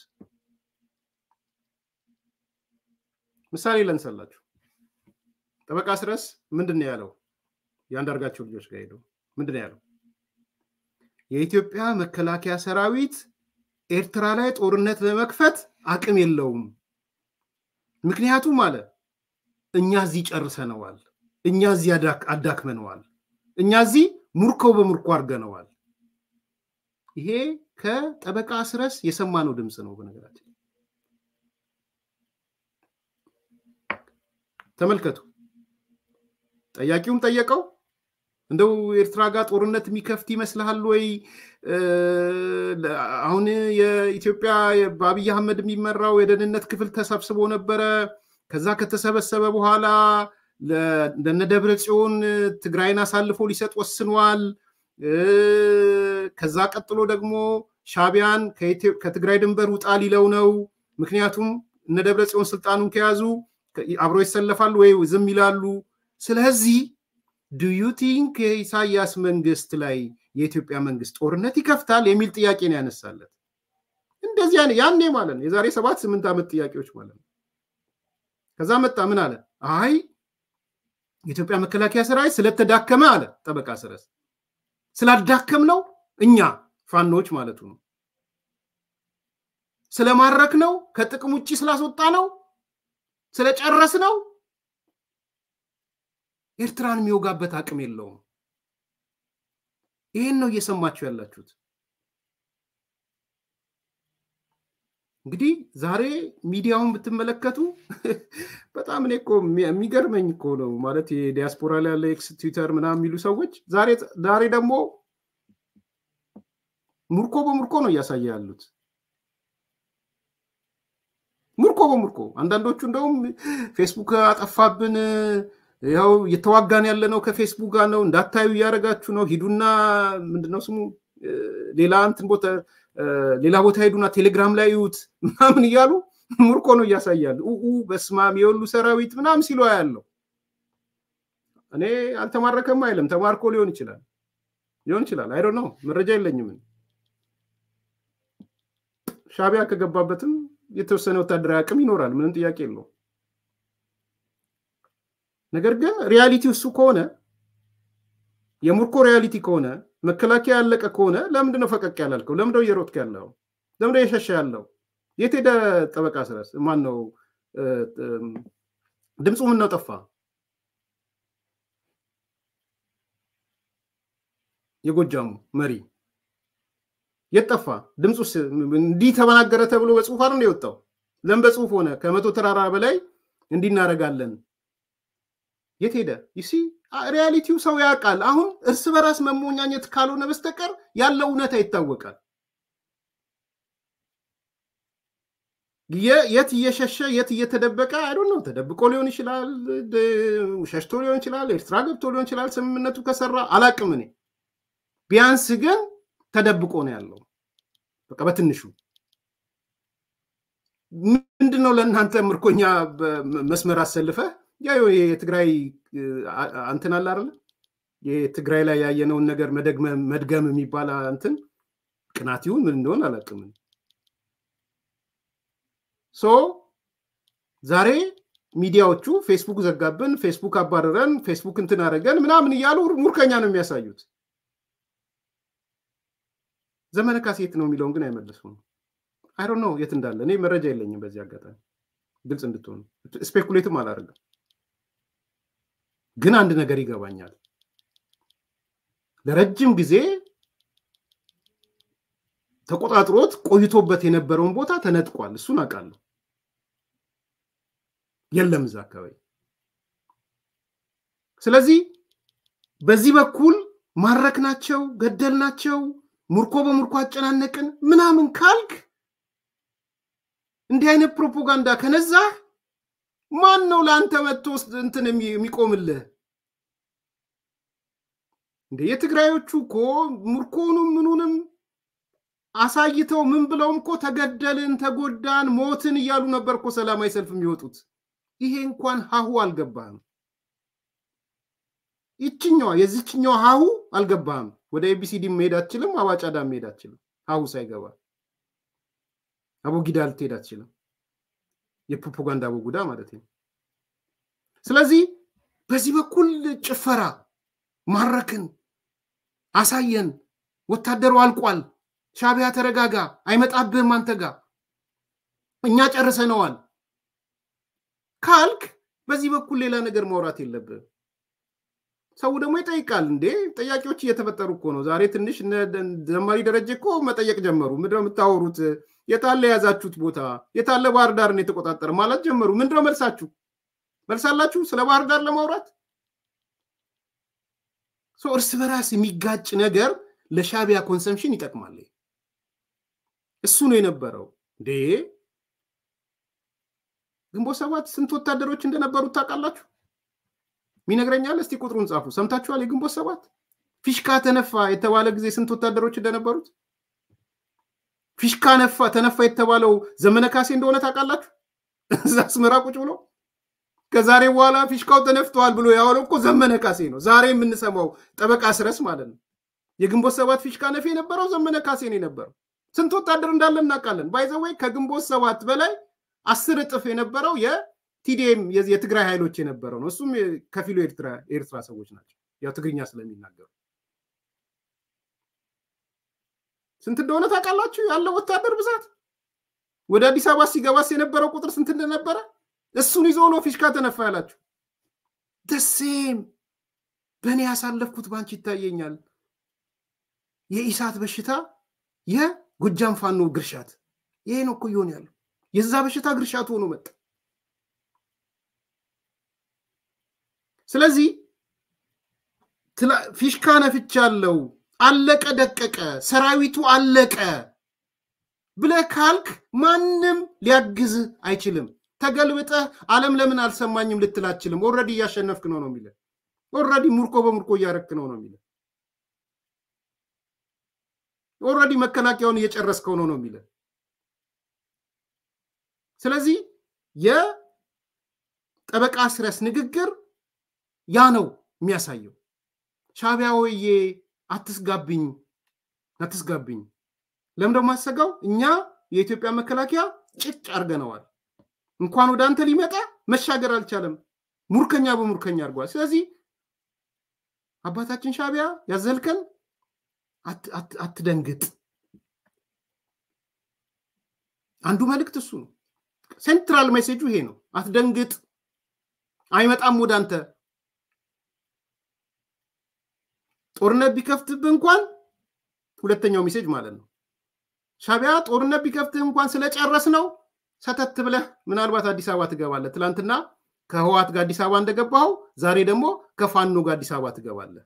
ምሳሌ ለንሳላችሁ ጠበቃ ስረስ ምንድን ነው ያለው? የአንዳርጋቸው ልጆች ጋር ሄደው ምንድን ነው ያለው? የኢትዮጵያ መከላከያ ሰራዊት ኤርትራ ላይ ጦርነት ለመክፈት አቅም የለውም። ምክንያቱም አለ እኛ እዚህ ጨርሰነዋል፣ እኛ እዚህ አዳክመነዋል፣ እኛ እዚህ ሙርከው በሙርኮ አድርገነዋል። ይሄ ከጠበቃ ስረስ የሰማነው ድምፅ ነው በነገራችን ተመልከቱ። ጠያቂውም ጠየቀው እንደው ኤርትራ ጋር ጦርነት የሚከፍት ይመስልሃል ወይ? አሁን የኢትዮጵያ በአብይ አህመድ የሚመራው የደህንነት ክፍል ተሰብስቦ ነበረ። ከዛ ከተሰበሰበ በኋላ ለነ ደብረ ጽዮን ትግራይን አሳልፎ ሊሰጥ ወስኗል። ከዛ ቀጥሎ ደግሞ ሻቢያን ከትግራይ ድንበር ውጣ ሊለው ነው። ምክንያቱም እነ ደብረ ጽዮን ስልጣኑን ከያዙ አብሮ ይሰለፋሉ ወይ ዝም ይላሉ? ስለዚህ ቲንክ የኢሳያስ መንግስት ላይ የኢትዮጵያ መንግስት ጦርነት ይከፍታል የሚል ጥያቄ ነው ያነሳለት። እንደዚያ ያኔ ማለት ነው የዛሬ ሰባት ስምንት ዓመት ጥያቄዎች ማለት ነው። ከዛ መጣ ምን አለ? አይ የኢትዮጵያ መከላከያ ሰራዊት ስለተዳከመ አለ ጠበቃ ስረስ ስላዳከም ነው እኛ ፋኖች ማለቱ ነው ስለማድረክ ነው ከጥቅም ውጭ ስላስወጣ ነው ስለጨረስ ነው ኤርትራን የሚወጋበት አቅም የለውም። ይህን ነው እየሰማችሁ ያላችሁት። እንግዲህ ዛሬ ሚዲያውን ብትመለከቱ <laughs> በጣም እኔ እኮ የሚገርመኝ እኮ ነው ማለት የዲያስፖራ ላይ ያለ ኤክስ ትዊተር ምናምን የሚሉ ሰዎች ዛሬ ደግሞ ሙርኮ በሙርኮ ነው እያሳየ ያሉት። ምርኮ በምርኮ አንዳንዶቹ እንደውም ፌስቡክ አጠፋብን፣ ያው እየተዋጋን ያለ ነው ከፌስቡክ ጋር ነው እንዳታዩ እያደረጋችሁ ነው፣ ሂዱና ምንድነው ስሙ ሌላ እንትን ቦታ ሌላ ቦታ ሂዱና ቴሌግራም ላይ ይዩት ምናምን እያሉ ምርኮ ነው እያሳያሉ። ኡ በስማም የወሉ ሰራዊት ምናምን ሲሉ ያለው እኔ አልተማረከም አይለም ተማርኮ ሊሆን ይችላል ሊሆን ይችላል። አይዶ ነው መረጃ የለኝም። ሻቢያ ከገባበትም የተወሰነ ወታደራዊ አቅም ይኖራል፣ ምንም ጥያቄ የለው። ነገር ግን ሪያሊቲ እሱ ከሆነ የሙርኮ ሪያሊቲ ከሆነ መከላከያ ያለቀ ከሆነ ለምንድነው ፈቀቅ ያላልከው? ለምንድነው እየሮጥክ ያለው? ለምንድነው እየሸሸ ያለው? የት ሄደ? ጠበቃ ስረስ ማን ነው? ድምፁ ምን ነው ጠፋ? የጎጃሙ መሪ የጠፋ ድምፁ እንዲህ ተመናገረ ተብሎ በጽሁፍ አይደል የወጣው? ለም በጽሁፍ ሆነ። ከመቶ ተራራ በላይ እንዲናረጋለን የት ሄደ? ይሲ ሪያሊቲው ሰው ያውቃል። አሁን እርስ በራስ መሞኛኘት ካልሆነ በስተቀር ያለው እውነታ ይታወቃል። የት እየሸሸ የት እየተደበቀ አይዶ ነው። ተደብቆ ሊሆን ይችላል፣ ሸሽቶ ሊሆን ይችላል፣ ኤርትራ ገብቶ ሊሆን ይችላል። ስምምነቱ ከሰራ አላቅም እኔ ቢያንስ ግን ተደብቆ ነው ያለው። በቃ በትንሹ ምንድነው ለእናንተ ምርኮኛ መስመር አሰልፈ ያው የትግራይ አንትን አለ አይደለ? የትግራይ ላይ ያየነውን ነገር መድገም የሚባል አንትን ቅናት ይሁን ምን እንደሆን አላውቅም። ሶ ዛሬ ሚዲያዎቹ ፌስቡክ ዘጋብን፣ ፌስቡክ አባረረን፣ ፌስቡክ እንትን አደረገን ምናምን እያሉ ሙርከኛ ነው የሚያሳዩት። ዘመነ ካሴ የት ነው የሚለውን ግን አይመልሱም። አይሮ ነው የት እንዳለ እኔ መረጃ የለኝም። በዚህ አጋጣሚ ግልጽ እንድትሆኑ ስፔኩሌትም አላደርግም። ግን አንድ ነገር ይገባኛል። ለረጅም ጊዜ ተቆጣጥሮት ቆይቶበት የነበረውን ቦታ ተነጥቋል። እሱን አውቃለሁ። የለም እዛ አካባቢ። ስለዚህ በዚህ በኩል ናቸው ገደል ናቸው። ሙርኮ በሙርኮ አጨናነቅን ምናምን ካልክ እንዲህ አይነት ፕሮፓጋንዳ ከነዛህ ማን ነው ለአንተ መጥቶ እንትን የሚቆምልህ? እንደ የትግራዮቹ እኮ ምርኮኑም ምኑንም አሳይተው ምን ብለውም እኮ ተገደልን፣ ተጎዳን፣ ሞትን እያሉ ነበር እኮ ሰላማዊ ሰልፍ የሚወጡት። ይሄ እንኳን ሀሁ አልገባህም። ይችኛዋ የዚችኛዋ ሀሁ አልገባህም። ወደ ኤቢሲዲ መሄድ አትችልም። አባጫዳ መሄድ አትችልም። ሀሁ ሳይገባ አቦ ጊዳ ልትሄድ አትችልም። የፕሮፓጋንዳ አቦ ጉዳ ማለት ነው። ስለዚህ በዚህ በኩል ጭፈራ ማረክን፣ አሳየን፣ ወታደሩ አልቋል፣ ሻቢያ ተረጋጋ፣ አይመጣብህም አንተ ጋ እኛ ጨርሰነዋል ካልክ በዚህ በኩል ሌላ ነገር ማውራት የለብህም። ሰው ደግሞ ይጠይቃል። እንዴ ጥያቄዎች እየተፈጠሩ እኮ ነው። ዛሬ ትንሽ ዘማሪ ደረጀ እኮ መጠየቅ ጀመሩ። ምንድነው የምታወሩት? የታለ የያዛችሁት ቦታ? የታለ ባህር ዳርን የተቆጣጠረ ማለት ጀመሩ። ምንድነው መልሳችሁ? መልሳላችሁ ስለ ባህር ዳር ለማውራት ሰው እርስ በራስ የሚጋጭ ነገር ለሻቢያ ኮንሰምሽን ይጠቅማል። እሱ ነው የነበረው። እንዴ ግንቦት ሰባት ስንት ወታደሮች እንደነበሩት ታውቃላችሁ? ሚነግረኛል። እስቲ ቁጥሩን ጻፉ። ሰምታችኋል? የግንቦት ሰባት ፊሽካ ተነፋ የተባለ ጊዜ ስንት ወታደሮች እንደነበሩት ፊሽካ ነፋ ተነፋ የተባለው ዘመነ ካሴ እንደሆነ ታውቃላችሁ። እዛ አስመራ ቁጭ ብሎ ከዛሬ በኋላ ፊሽካው ተነፍተዋል ብሎ ያወለው እኮ ዘመነ ካሴ ነው። ዛሬ የምንሰማው ጠበቃ ስረስ ማለት ነው። የግንቦት ሰባት ፊሽካ ነፍ የነበረው ዘመነ ካሴ ነው የነበረው። ስንት ወታደር እንዳለን እናውቃለን። ባይዘወይ ከግንቦት ሰባት በላይ አስር እጥፍ የነበረው ቲዲኤም የትግራይ ኃይሎች የነበረው ነው። እሱም ከፊሉ የኤርትራ ሰዎች ናቸው፣ ያው ትግርኛ ስለሚናገሩ። ስንት እንደሆነ ታውቃላችሁ? ያለው ወታደር ብዛት ወደ አዲስ አበባ ሲገባስ የነበረው ቁጥር ስንት እንደነበረ እሱን ይዞ ነው ፊሽካ ተነፋ ያላችሁ። ደሴም በእኔ ያሳለፍኩት ባንች ይታየኛል። የኢሳት በሽታ የጎጃም ፋኖ ግርሻት ይሄ ነው እኮ ይሆን ያለው። የዛ በሽታ ግርሻት ሆኖ መጣ። ስለዚህ ፊሽካ ነፍቻለው፣ አለቀ ደቀቀ፣ ሰራዊቱ አለቀ ብለህ ካልክ ማንም ሊያግዝህ አይችልም። ተገልብጠህ ዓለም ለምን አልሰማኝም ልትል አትችልም። ኦልሬዲ እያሸነፍክ ነው ነው የሚልህ። ኦልሬዲ ሙርቆ በሙርቆ እያረክ ነው ነው የሚልህ። ኦልሬዲ መከላከያውን እየጨረስከው ነው ነው የሚልህ። ስለዚህ የጠበቃ ስረስ ንግግር ያ ነው የሚያሳየው። ሻቢያ ወዬ አትስጋብኝ፣ አትስጋብኝ። ለምን ደግሞ አሰጋው? እኛ የኢትዮጵያ መከላከያ ጭጭ አድርገነዋል። እንኳን ወደ አንተ ሊመጣ መሻገር አልቻለም። ሙርከኛ በሙርከኛ አድርጓል። ስለዚህ አባታችን ሻቢያ ያዘልከን፣ አትደንግጥ። አንዱ መልእክት እሱ ነው። ሴንትራል ሜሴጁ ይሄ ነው። አትደንግጥ፣ አይመጣም ወደ አንተ ጦርነት ቢከፍትብ እንኳን ሁለተኛው ሚሴጅ ማለት ነው ሻቢያ ጦርነት ቢከፍትህ እንኳን ስለጨረስ ነው ሰተት ብለህ ምናልባት አዲስ አበባ ትገባለህ። ትላንትና ከህዋት ጋር አዲስ አበባ እንደገባው ዛሬ ደግሞ ከፋኖ ጋር አዲስ አበባ ትገባለህ።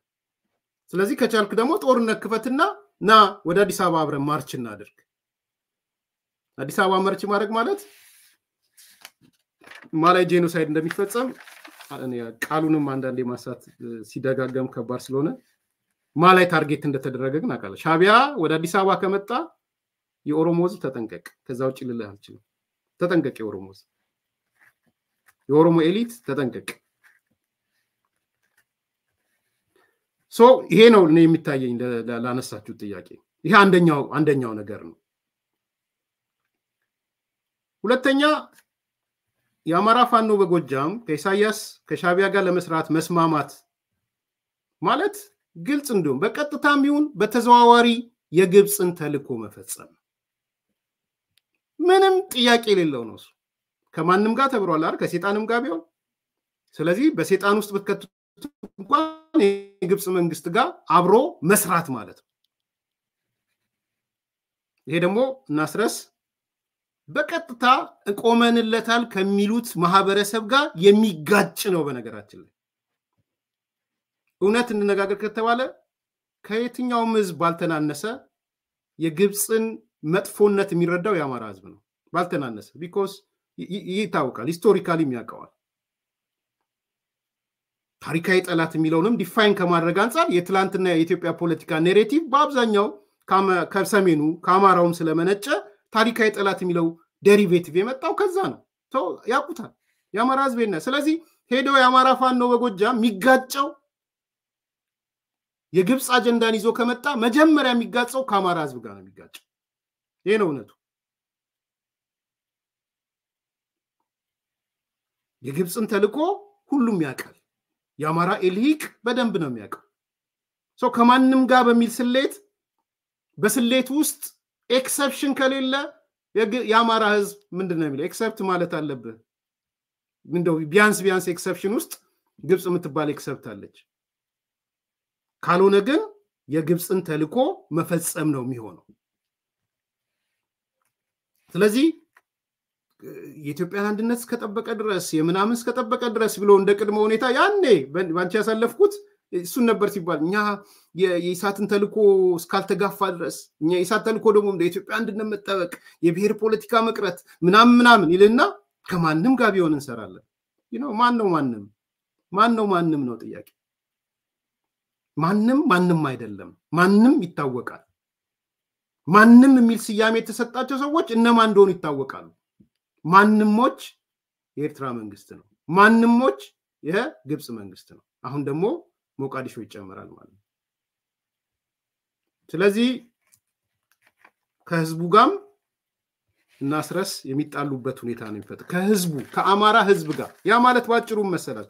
ስለዚህ ከቻልክ ደግሞ ጦርነት ክፈትና ና ወደ አዲስ አበባ አብረን ማርች እናድርግ። አዲስ አበባ መርች ማድረግ ማለት ማላይ ጄኖሳይድ እንደሚፈጸም ቃሉንም አንዳንዴ ማሳት ሲደጋገም ከባድ ስለሆነ ማ ላይ ታርጌት እንደተደረገ ግን አቃለ ሻቢያ ወደ አዲስ አበባ ከመጣ የኦሮሞ ህዝብ ተጠንቀቅ። ከዛ ውጭ ልልህ አልችልም። ተጠንቀቅ፣ የኦሮሞ ህዝብ፣ የኦሮሞ ኤሊት ተጠንቀቅ። ሶ ይሄ ነው እኔ የሚታየኝ ላነሳችሁት ጥያቄ። ይሄ አንደኛው አንደኛው ነገር ነው። ሁለተኛ የአማራ ፋኖ በጎጃም ከኢሳያስ ከሻቢያ ጋር ለመስራት መስማማት ማለት ግልጽ እንዲሁም በቀጥታም ይሁን በተዘዋዋሪ የግብፅን ተልኮ መፈጸም ምንም ጥያቄ የሌለው ነው። እሱ ከማንም ጋር ተብሯል አይደል? ከሴጣንም ጋር ቢሆን ስለዚህ በሴጣን ውስጥ ብትከቱት እንኳን የግብፅ መንግስት ጋር አብሮ መስራት ማለት ነው። ይሄ ደግሞ እናስረስ በቀጥታ እቆመንለታል ከሚሉት ማህበረሰብ ጋር የሚጋጭ ነው። በነገራችን ላይ እውነት እንነጋገር ከተባለ ከየትኛውም ህዝብ ባልተናነሰ የግብፅን መጥፎነት የሚረዳው የአማራ ህዝብ ነው። ባልተናነሰ ቢኮዝ ይታወቃል፣ ሂስቶሪካሊም ያውቀዋል። ታሪካዊ ጠላት የሚለውንም ዲፋይን ከማድረግ አንጻር የትላንትና የኢትዮጵያ ፖለቲካ ኔሬቲቭ በአብዛኛው ከሰሜኑ ከአማራውም ስለመነጨ ታሪካዊ ጠላት የሚለው ደሪቬቲቭ የመጣው ከዛ ነው። ያውቁታል የአማራ ህዝብ። ስለዚህ ሄደው የአማራ ፋኖ በጎጃም የሚጋጨው የግብፅ አጀንዳን ይዞ ከመጣ መጀመሪያ የሚጋጸው ከአማራ ህዝብ ጋር ነው የሚጋጨው። ይህ ነው እውነቱ። የግብፅን ተልዕኮ ሁሉም ያውቃል። የአማራ ኤልሂቅ በደንብ ነው የሚያውቀው። ሰው ከማንም ጋር በሚል ስሌት በስሌት ውስጥ ኤክሰፕሽን ከሌለ የአማራ ህዝብ ምንድን ነው የሚለው ኤክሰፕት ማለት አለብህ። እንደው ቢያንስ ቢያንስ ኤክሰፕሽን ውስጥ ግብፅ የምትባል ኤክሰፕት አለች። ካልሆነ ግን የግብፅን ተልኮ መፈጸም ነው የሚሆነው። ስለዚህ የኢትዮጵያን አንድነት እስከጠበቀ ድረስ የምናምን እስከጠበቀ ድረስ ብሎ እንደ ቅድመ ሁኔታ ያኔ ባንቺ ያሳለፍኩት እሱን ነበር ሲባል እኛ የኢሳትን ተልኮ እስካልተጋፋ ድረስ እኛ የኢሳት ተልኮ ደግሞ ኢትዮጵያ አንድነት መጠበቅ፣ የብሔር ፖለቲካ መቅረት ምናምን ምናምን ይልና ከማንም ጋር ቢሆን እንሰራለን። ማን ነው ማንም ማን ነው ማንም ነው ጥያቄ ማንም ማንም አይደለም፣ ማንም ይታወቃል። ማንም የሚል ስያሜ የተሰጣቸው ሰዎች እነማን እንደሆኑ ይታወቃሉ። ማንሞች የኤርትራ መንግስት ነው። ማንሞች የግብፅ መንግስት ነው። አሁን ደግሞ ሞቃዲሾ ይጨመራል ማለት ነው። ስለዚህ ከህዝቡ ጋም እናስረስ የሚጣሉበት ሁኔታ ነው የሚፈጥር ከህዝቡ ከአማራ ህዝብ ጋር ያ ማለት በአጭሩም መሰላት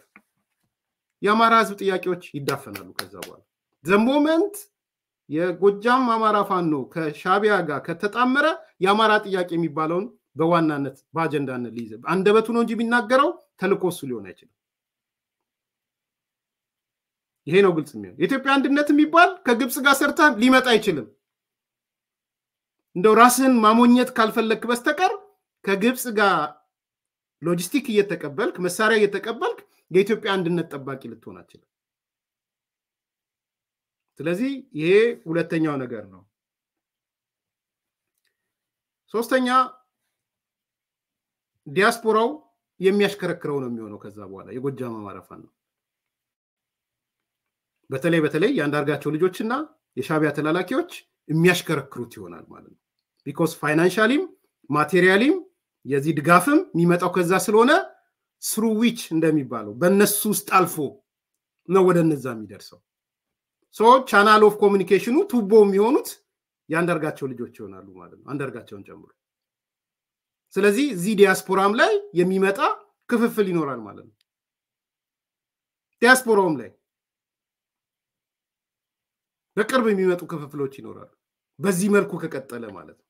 የአማራ ህዝብ ጥያቄዎች ይዳፈናሉ። ከዛ በኋላ ዘሞመንት የጎጃም አማራ ፋኖ ከሻቢያ ጋር ከተጣመረ የአማራ ጥያቄ የሚባለውን በዋናነት በአጀንዳነት ሊይዘ አንደበቱ ነው እንጂ የሚናገረው ተልእኮ እሱ ሊሆን አይችልም። ይሄ ነው ግልጽ የሚሆን። የኢትዮጵያ አንድነት የሚባል ከግብፅ ጋር ሰርታ ሊመጣ አይችልም። እንደው ራስህን ማሞኘት ካልፈለግክ በስተቀር ከግብፅ ጋር ሎጂስቲክ እየተቀበልክ መሳሪያ እየተቀበልክ የኢትዮጵያ አንድነት ጠባቂ ልትሆን አትችልም። ስለዚህ ይሄ ሁለተኛው ነገር ነው። ሶስተኛ ዲያስፖራው የሚያሽከረክረው ነው የሚሆነው። ከዛ በኋላ የጎጃም አማራ ፋኖ ነው። በተለይ በተለይ የአንዳርጋቸው ልጆችና የሻቢያ ተላላኪዎች የሚያሽከረክሩት ይሆናል ማለት ነው። ቢኮዝ ፋይናንሻሊም ማቴሪያሊም የዚህ ድጋፍም የሚመጣው ከዛ ስለሆነ ስሩዊች እንደሚባለው በእነሱ ውስጥ አልፎ ነው ወደ እነዛ የሚደርሰው። ሰዎች ቻናል ኦፍ ኮሚኒኬሽኑ ቱቦ የሚሆኑት የአንዳርጋቸው ልጆች ይሆናሉ ማለት ነው፣ አንዳርጋቸውን ጨምሮ። ስለዚህ እዚህ ዲያስፖራም ላይ የሚመጣ ክፍፍል ይኖራል ማለት ነው። ዲያስፖራውም ላይ በቅርብ የሚመጡ ክፍፍሎች ይኖራሉ። በዚህ መልኩ ከቀጠለ ማለት ነው።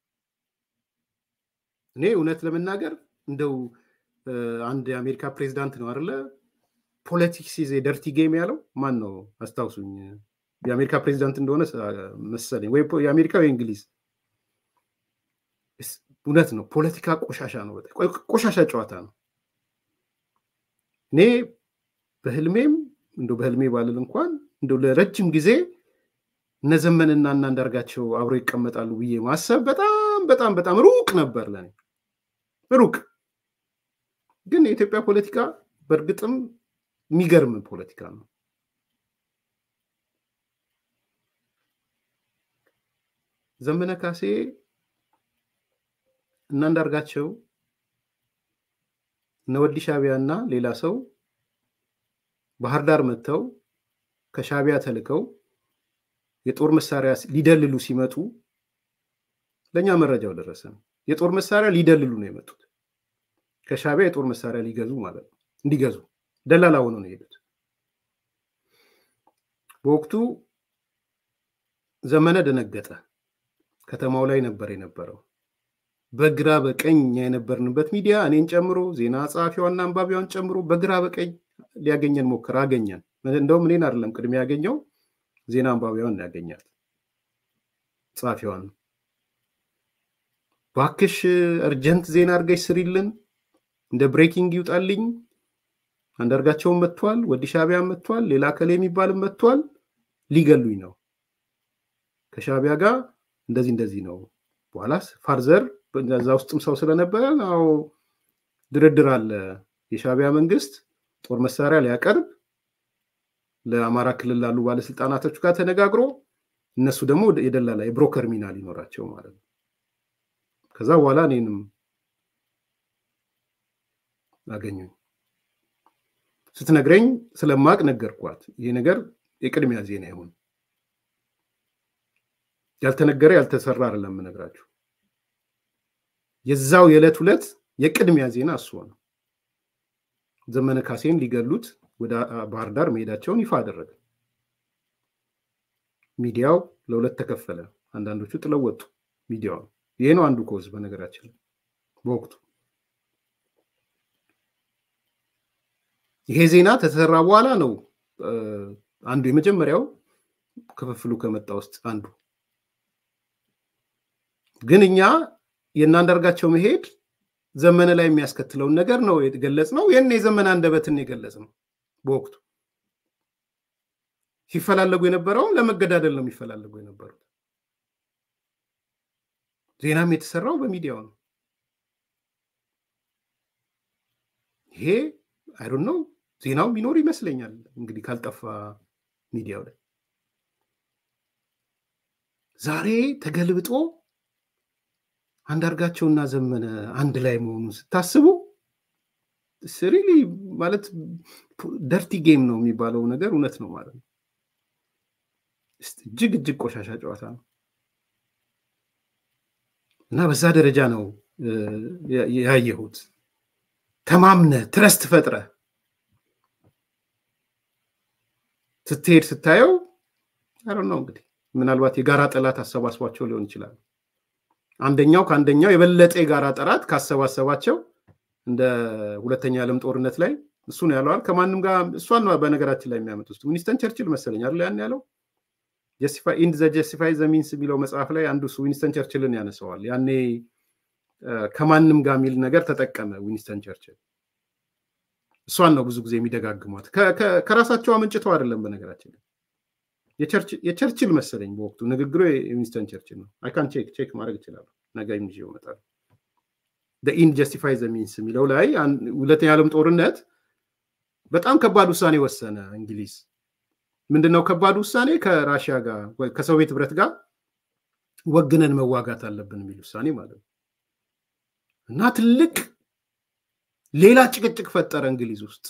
እኔ እውነት ለመናገር እንደው አንድ የአሜሪካ ፕሬዚዳንት ነው አለ ፖለቲክስ ኢዝ ደርቲ ጌም ያለው ማን ነው አስታውሱኝ። የአሜሪካ ፕሬዚዳንት እንደሆነ መሰለኝ ወይ የአሜሪካ ወይ እንግሊዝ። እውነት ነው ፖለቲካ ቆሻሻ ነው፣ ቆሻሻ ጨዋታ ነው። እኔ በህልሜም እንደ በህልሜ ባልል እንኳን እንደ ለረጅም ጊዜ እነዘመንና ዘመንና እና አንዳርጋቸው ይቀመጣሉ ብዬ ማሰብ በጣም በጣም በጣም ሩቅ ነበር ለኔ ሩቅ ግን የኢትዮጵያ ፖለቲካ በእርግጥም የሚገርም ፖለቲካ ነው። ዘመነ ካሴ እና አንዳርጋቸው እነ ወዲ ሻቢያ እና ሌላ ሰው ባህር ዳር መጥተው ከሻቢያ ተልከው የጦር መሳሪያ ሊደልሉ ሲመጡ ለእኛ መረጃው ደረሰ የጦር መሳሪያ ሊደልሉ ነው የመጡት። ከሻቢያ የጦር መሳሪያ ሊገዙ ማለት ነው እንዲገዙ ደላላ ሆነው ነው የሄዱት። በወቅቱ ዘመነ ደነገጠ። ከተማው ላይ ነበር የነበረው። በግራ በቀኝ የነበርንበት ሚዲያ እኔን ጨምሮ ዜና ጸሐፊዋና አንባቢዋን ጨምሮ በግራ በቀኝ ሊያገኘን ሞከረ። አገኘን። እንደውም እኔን አይደለም ቅድሚያ ያገኘው ዜና አንባቢዋን ያገኛት ጸሐፊዋን። ባክሽ እርጀንት ዜና አድርገሽ ስሪልን እንደ ብሬኪንግ ይውጣልኝ አንዳርጋቸውን መጥቷል፣ ወዲ ሻቢያ መጥቷል፣ ሌላ ከሌ የሚባልም መጥቷል፣ ሊገሉኝ ነው ከሻቢያ ጋር እንደዚህ እንደዚህ ነው። በኋላስ ፋርዘር እዛ ውስጥም ሰው ስለነበረ ው ድርድር አለ። የሻቢያ መንግስት ጦር መሳሪያ ሊያቀርብ ለአማራ ክልል ላሉ ባለስልጣናቶች ጋር ተነጋግሮ እነሱ ደግሞ የደላላ የብሮከር ሚና ሊኖራቸው ማለት ነው። ከዛ በኋላ እኔንም አገኙኝ። ስትነግረኝ ስለማቅ ነገርኳት። ይህ ነገር የቅድሚያ ዜና ይሁን። ያልተነገረ ያልተሰራ አይደለም ነግራችሁ የዛው የዕለት ሁለት የቅድሚያ ዜና እሱ ነው። ዘመነ ካሴን ሊገሉት ወደ ባህር ዳር መሄዳቸውን ይፋ አደረገ። ሚዲያው ለሁለት ተከፈለ። አንዳንዶቹ ጥለው ወጡ። ሚዲያው ይሄ ነው አንዱ ኮዝ በነገራችን በወቅቱ ይሄ ዜና ከተሰራ በኋላ ነው አንዱ የመጀመሪያው ክፍፍሉ ከመጣ ውስጥ አንዱ ግን እኛ የእናንዳርጋቸው መሄድ ዘመነ ላይ የሚያስከትለውን ነገር ነው የገለጽ ነው ይህን የዘመን አንደበትን የገለጽ ነው በወቅቱ ሲፈላለጉ የነበረውም ለመገዳደል ነው የሚፈላለጉ የነበሩት ዜናም የተሰራው በሚዲያው ነው ይሄ አይዶን ነው ዜናው ሚኖር ይመስለኛል እንግዲህ ካልጠፋ ሚዲያው ላይ ዛሬ ተገልብጦ አንዳርጋቸውና ዘመነ አንድ ላይ መሆኑን ስታስቡ ስሪሊ ማለት ደርቲ ጌም ነው የሚባለው ነገር እውነት ነው ማለት ነው። እጅግ እጅግ ቆሻሻ ጨዋታ ነው እና በዛ ደረጃ ነው ያየሁት። ተማምነ ትረስት ፈጥረ ስትሄድ ስታየው አረ ነው እንግዲህ ምናልባት የጋራ ጠላት አሰባስቧቸው ሊሆን ይችላል። አንደኛው ከአንደኛው የበለጠ የጋራ ጠላት ካሰባሰባቸው እንደ ሁለተኛ ዓለም ጦርነት ላይ እሱ ነው ያለዋል። ከማንም ጋር እሷን በነገራችን ላይ የሚያመጡት ዊኒስተን ቸርችል መሰለኝ አ ያን ያለው ኢንድ ዘ ጀስቲፋይ ዘሚንስ የሚለው መጽሐፍ ላይ አንዱ እሱ ዊንስተን ቸርችልን ያነሰዋል። ያኔ ከማንም ጋር የሚል ነገር ተጠቀመ ዊንስተን ቸርችል እሷን ነው ብዙ ጊዜ የሚደጋግሟት። ከራሳቸው አመንጭተው አይደለም። በነገራችን የቸርችል መሰለኝ በወቅቱ ንግግሩ የዊንስተን ቸርችል ነው። አይካን ቼክ ቼክ ማድረግ ይችላሉ። ነገ ይዤ እመጣለሁ። ኢን ጀስቲፋይ ሚንስ የሚለው ላይ ሁለተኛ ዓለም ጦርነት በጣም ከባድ ውሳኔ ወሰነ እንግሊዝ። ምንድነው ከባድ ውሳኔ? ከራሽያ ጋር ከሶቪየት ህብረት ጋር ወግነን መዋጋት አለብን የሚል ውሳኔ ማለት ነው እና ትልቅ ሌላ ጭቅጭቅ ፈጠረ እንግሊዝ ውስጥ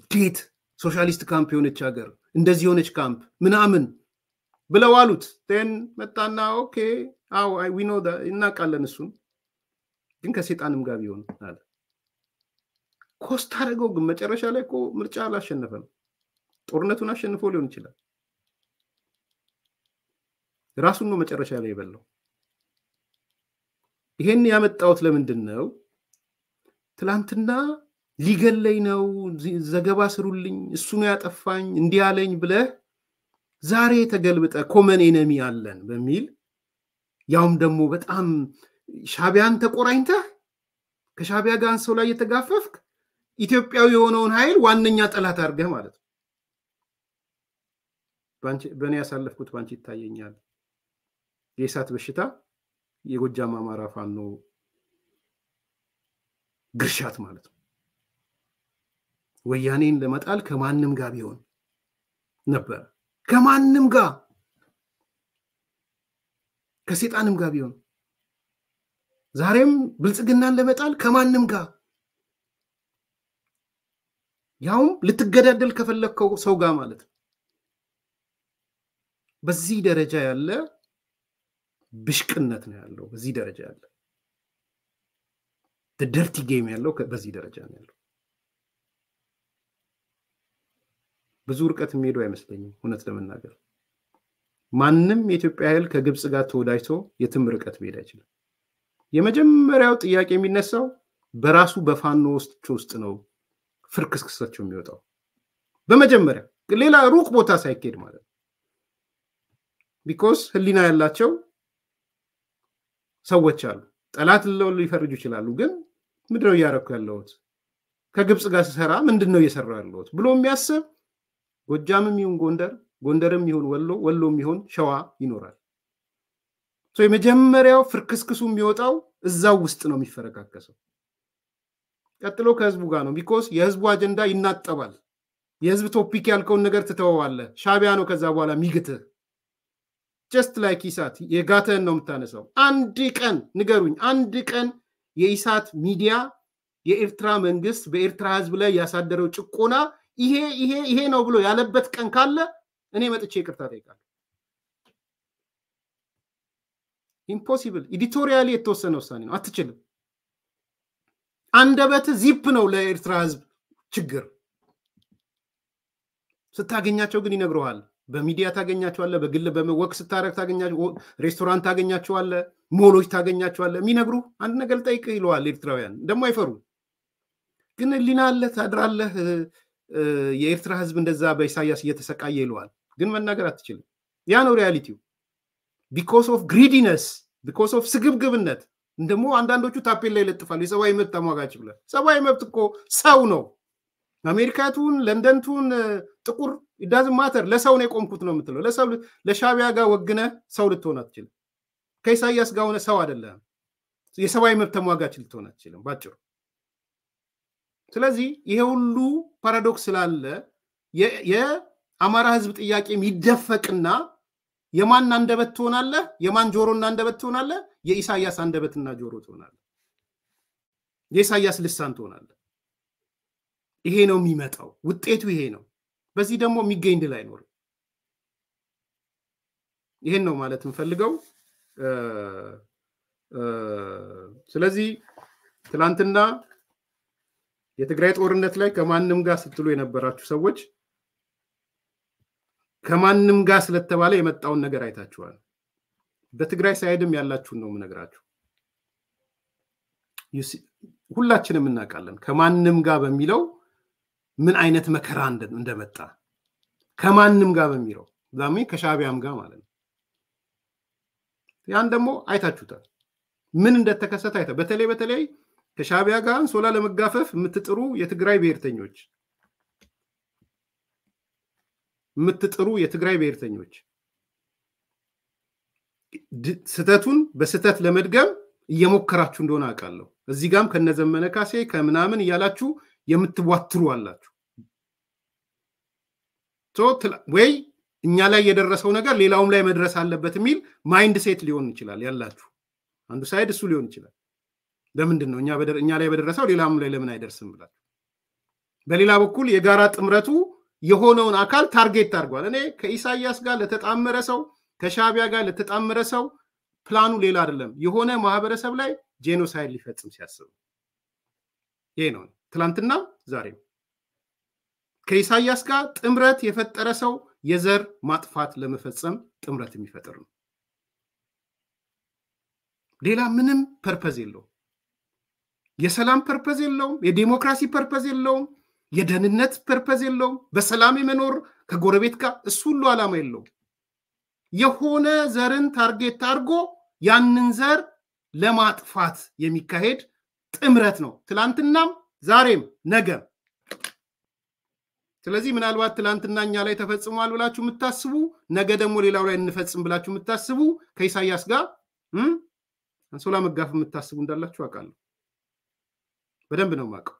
እንዴት ሶሻሊስት ካምፕ የሆነች ሀገር እንደዚህ የሆነች ካምፕ ምናምን ብለው አሉት ን መጣና ኦኬ አዎ ዊኖ እሱን ግን ከሴጣንም ጋር ቢሆን አለ ኮስት አደረገው ግን መጨረሻ ላይ እኮ ምርጫ አላሸነፈም ጦርነቱን አሸንፎ ሊሆን ይችላል ራሱን ነው መጨረሻ ላይ የበላው ይሄን ያመጣውት ለምንድን ነው ትላንትና ሊገለኝ ነው፣ ዘገባ ስሩልኝ፣ እሱ ነው ያጠፋኝ፣ እንዲህ አለኝ ብለህ ዛሬ ተገልብጠ ኮመን ኤነሚ አለን በሚል ያውም ደግሞ በጣም ሻቢያን ተቆራኝተህ ከሻቢያ ጋር ሰው ላይ እየተጋፈፍክ ኢትዮጵያዊ የሆነውን ኃይል ዋነኛ ጠላት አድርገህ ማለት ነው። በእኔ ያሳለፍኩት ባንቺ ይታየኛል። የእሳት በሽታ የጎጃም አማራ ፋኖ ግርሻት ማለት ነው። ወያኔን ለመጣል ከማንም ጋር ቢሆን ነበር፣ ከማንም ጋር ከሴጣንም ጋር ቢሆን ዛሬም ብልጽግናን ለመጣል ከማንም ጋር ያውም ልትገዳደል ከፈለግከው ሰው ጋር ማለት ነው። በዚህ ደረጃ ያለ ብሽቅነት ነው ያለው። በዚህ ደረጃ ያለ ደርቲ ጌም ያለው በዚህ ደረጃ ነው ያለው። ብዙ እርቀት የሚሄዱ አይመስለኝም እውነት ለመናገር ማንም የኢትዮጵያ ኃይል ከግብፅ ጋር ተወዳጅቶ የትም ርቀት መሄድ አይችልም። የመጀመሪያው ጥያቄ የሚነሳው በራሱ በፋኖ ውስጥ ነው ፍርክስክሳቸው የሚወጣው በመጀመሪያ ሌላ ሩቅ ቦታ ሳይኬድ ማለት ነው። ቢኮስ ህሊና ያላቸው ሰዎች አሉ። ጠላት ለው ሊፈርጁ ይችላሉ። ግን ምድረው እያረኩ ያለሁት ከግብፅ ጋር ስሰራ ምንድን ነው እየሰራው ያለሁት ብሎ የሚያስብ ጎጃምም ይሁን ጎንደር፣ ጎንደርም ይሁን ወሎ፣ ወሎም ይሁን ሸዋ ይኖራል። የመጀመሪያው ፍርክስክሱ የሚወጣው እዛው ውስጥ ነው የሚፈረካከሰው። ቀጥሎ ከህዝቡ ጋር ነው። ቢኮስ የህዝቡ አጀንዳ ይናጠባል። የህዝብ ቶፒክ ያልከውን ነገር ትተወዋለህ። ሻቢያ ነው ከዛ በኋላ ሚግትህ ጀስት ላይክ ኢሳት የጋተን ነው የምታነሳው። አንድ ቀን ንገሩኝ፣ አንድ ቀን የኢሳት ሚዲያ የኤርትራ መንግስት በኤርትራ ህዝብ ላይ ያሳደረው ጭቆና ይሄ ይሄ ይሄ ነው ብሎ ያለበት ቀን ካለ እኔ መጥቼ ይቅርታ ጠይቃለሁ። ኢምፖሲብል ኤዲቶሪያሊ የተወሰነ ውሳኔ ነው። አትችልም። አንደበት ዚፕ ነው ለኤርትራ ህዝብ ችግር። ስታገኛቸው ግን ይነግረዋል። በሚዲያ ታገኛቸዋለ፣ በግል በወቅ ስታረግ ሬስቶራንት ታገኛቸዋለ፣ ሞሎች ታገኛቸዋለ። የሚነግሩ አንድ ነገር ልጠይቅ ይለዋል። ኤርትራውያን ደግሞ አይፈሩ። ግን አለ ታድራለህ። የኤርትራ ህዝብ እንደዛ በኢሳያስ እየተሰቃየ ይለዋል። ግን መናገር አትችልም። ያ ነው ሪያሊቲው። ቢኮስ ኦፍ ግሪዲነስ፣ ቢኮስ ኦፍ ስግብግብነት ደግሞ አንዳንዶቹ ላይ ይለጥፋሉ። የሰብአዊ መብት ተሟጋች ብለ ሰብአዊ መብት እኮ ሰው ነው። አሜሪካቱን፣ ለንደንቱን ጥቁር ዳዝን ማተር ለሰው ነው የቆምኩት ነው የምትለው። ለሰው ለሻቢያ ጋር ወግነ ሰው ልትሆን አትችልም። ከኢሳያስ ጋር ሆነ ሰው አይደለም የሰብአዊ መብት ተሟጋች ልትሆን አትችልም ባጭሩ። ስለዚህ ይሄ ሁሉ ፓራዶክስ ስላለ የአማራ ህዝብ ጥያቄ የሚደፈቅና የማን አንደበት ትሆናለህ? የማን ጆሮና አንደበት ትሆናለህ? የኢሳያስ አንደበትና ጆሮ ትሆናለህ። የኢሳያስ ልሳን ትሆናለህ። ይሄ ነው የሚመጣው፣ ውጤቱ ይሄ ነው። በዚህ ደግሞ የሚገኝ ድል አይኖርም። ይህን ነው ማለት የምፈልገው። ስለዚህ ትላንትና የትግራይ ጦርነት ላይ ከማንም ጋር ስትሉ የነበራችሁ ሰዎች ከማንም ጋር ስለተባለ የመጣውን ነገር አይታችኋል። በትግራይ ሳይድም ያላችሁን ነው የምነግራችሁ። ሁላችንም እናውቃለን ከማንም ጋር በሚለው ምን አይነት መከራ እንደመጣ ከማንም ጋር በሚለው ዛሚ ከሻቢያም ጋር ማለት ነው። ያን ደግሞ አይታችሁታል፣ ምን እንደተከሰተ አይታ በተለይ በተለይ ከሻቢያ ጋር ሶላ ለመጋፈፍ የምትጥሩ የትግራይ ብሔርተኞች የምትጥሩ የትግራይ ብሔርተኞች ስህተቱን በስህተት ለመድገም እየሞከራችሁ እንደሆነ አውቃለሁ። እዚህ ጋም ከነዘመነ ካሴ ከምናምን እያላችሁ የምትዋትሩ አላችሁ። ወይ እኛ ላይ የደረሰው ነገር ሌላውም ላይ መድረስ አለበት የሚል ማይንድ ሴት ሊሆን ይችላል ያላችሁ። አንዱ ሳይድ እሱ ሊሆን ይችላል። ለምንድን ነው እኛ ላይ በደረሰው ሌላውም ላይ ለምን አይደርስም ብላችሁ። በሌላ በኩል የጋራ ጥምረቱ የሆነውን አካል ታርጌት አድርጓል። እኔ ከኢሳያስ ጋር ለተጣመረ ሰው ከሻቢያ ጋር ለተጣመረ ሰው ፕላኑ ሌላ አይደለም፣ የሆነ ማህበረሰብ ላይ ጄኖሳይድ ሊፈጽም ሲያስብ ይሄ ነው። ትላንትና ዛሬም ከኢሳያስ ጋር ጥምረት የፈጠረ ሰው የዘር ማጥፋት ለመፈጸም ጥምረት የሚፈጥር ነው። ሌላ ምንም ፐርፐዝ የለውም። የሰላም ፐርፐዝ የለውም። የዴሞክራሲ ፐርፐዝ የለውም። የደህንነት ፐርፐዝ የለውም። በሰላም የመኖር ከጎረቤት ጋር እሱ ሁሉ ዓላማ የለውም። የሆነ ዘርን ታርጌት ታርጎ ያንን ዘር ለማጥፋት የሚካሄድ ጥምረት ነው። ትላንትናም ዛሬም ነገ። ስለዚህ ምናልባት ትላንትና እኛ ላይ ተፈጽሟል ብላችሁ የምታስቡ ነገ ደግሞ ሌላው ላይ እንፈጽም ብላችሁ የምታስቡ ከኢሳያስ ጋር አንሶላ መጋፍ የምታስቡ እንዳላችሁ አውቃለሁ። በደንብ ነው የማውቀው።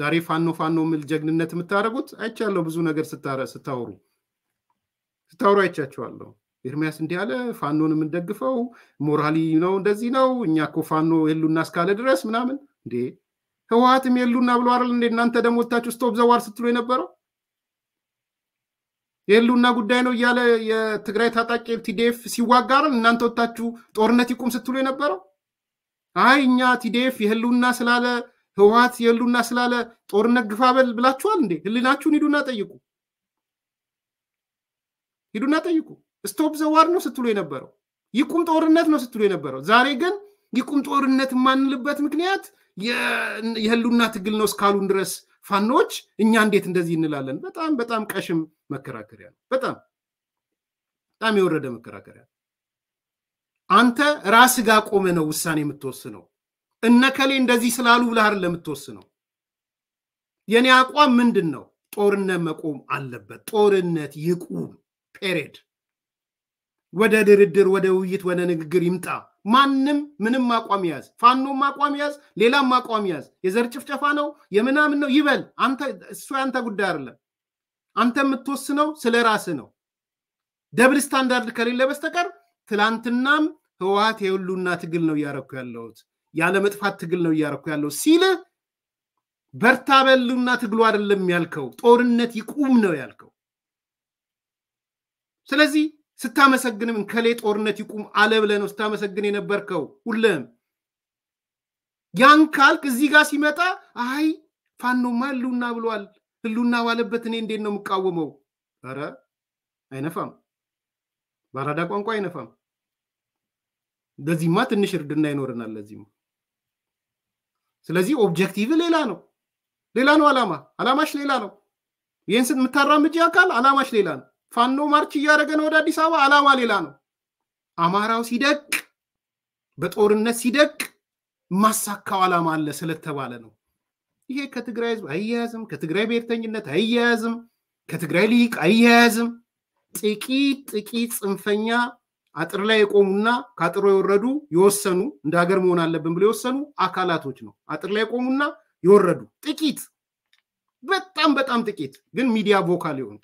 ዛሬ ፋኖ ፋኖ የሚል ጀግንነት የምታደርጉት አይቻለሁ። ብዙ ነገር ስታወሩ ስታወሩ አይቻችኋለሁ። ኤርሚያስ እንዲህ አለ፣ ፋኖን የምንደግፈው ሞራሊ ነው፣ እንደዚህ ነው፣ እኛ እኮ ፋኖ ህሉና እስካለ ድረስ ምናምን እንዴ ህወሀትም የሉና ብሎ አይደል እንዴ እናንተ ደግሞ ወታችሁ ስቶፕ ዘዋር ስትሉ የነበረው የህልውና ጉዳይ ነው እያለ የትግራይ ታጣቂ ቲዲኤፍ ሲዋጋ አይደል እናንተ ወታችሁ ጦርነት ይቁም ስትሉ የነበረው። አይ እኛ ቲዲኤፍ የህልውና ስላለ ህወሀት የህልውና ስላለ ጦርነት ግፋበል ብላችኋል እንዴ? ህሊናችሁን ሂዱና ጠይቁ፣ ሂዱና ጠይቁ። ስቶፕ ዘዋር ነው ስትሉ የነበረው፣ ይቁም ጦርነት ነው ስትሉ የነበረው። ዛሬ ግን ይቁም ጦርነት የማንልበት ምክንያት የህሉና ትግል ነው እስካሉን ድረስ ፋኖች እኛ እንዴት እንደዚህ እንላለን? በጣም በጣም ቀሽም መከራከሪያ ነው። በጣም በጣም የወረደ መከራከሪያ ነው። አንተ ራስ ጋር ቆመ ነው ውሳኔ የምትወስነው። እነከሌ እንደዚህ ስላሉ ብላህር ለምትወስነው። የእኔ አቋም ምንድን ነው? ጦርነት መቆም አለበት። ጦርነት ይቁም። ፔሬድ። ወደ ድርድር፣ ወደ ውይይት፣ ወደ ንግግር ይምጣ። ማንም ምንም አቋም ያዝ፣ ፋኖም አቋም ያዝ፣ ሌላም አቋም ያዝ። የዘር ጭፍጨፋ ነው የምናምን ነው ይበል። አንተ እሱ ያንተ ጉዳይ አይደለም። አንተ የምትወስነው ስለ ራስ ነው። ደብል ስታንዳርድ ከሌለ በስተቀር ትላንትናም ህወሀት የህሉና ትግል ነው እያረኩ ያለሁት ያለመጥፋት ትግል ነው እያረኩ ያለው ሲል በርታ በሉና ትግሉ አይደለም ያልከው፣ ጦርነት ይቁም ነው ያልከው። ስለዚህ ስታመሰግንም ከሌ ጦርነት ይቁም አለ ብለህ ነው ስታመሰግን የነበርከው ሁለም። ያን ካልክ እዚህ ጋር ሲመጣ አይ ፋኖማ ህልውና ብሏል፣ ህልና ባለበት እኔ እንዴት ነው የምቃወመው? ኧረ አይነፋም፣ በአራዳ ቋንቋ አይነፋም። ለዚህማ ትንሽ እርድና ይኖረናል። ለዚህማ ስለዚህ ኦብጀክቲቭ ሌላ ነው፣ ሌላ ነው። አላማ አላማሽ ሌላ ነው። ይህን የምታራምጅ አካል አላማሽ ሌላ ነው። ፋኖ ማርች እያደረገ ነው ወደ አዲስ አበባ። አላማ ሌላ ነው። አማራው ሲደቅ፣ በጦርነት ሲደቅ ማሳካው አላማ አለ ስለተባለ ነው። ይሄ ከትግራይ ህዝብ አያያዝም፣ ከትግራይ ብሔርተኝነት አያያዝም፣ ከትግራይ ሊቅ አያያዝም። ጥቂት ጥቂት ጽንፈኛ አጥር ላይ የቆሙና ከአጥሮ የወረዱ የወሰኑ እንደ ሀገር መሆን አለብን ብሎ የወሰኑ አካላቶች ነው። አጥር ላይ የቆሙና የወረዱ ጥቂት፣ በጣም በጣም ጥቂት ግን ሚዲያ ቮካል የሆኑ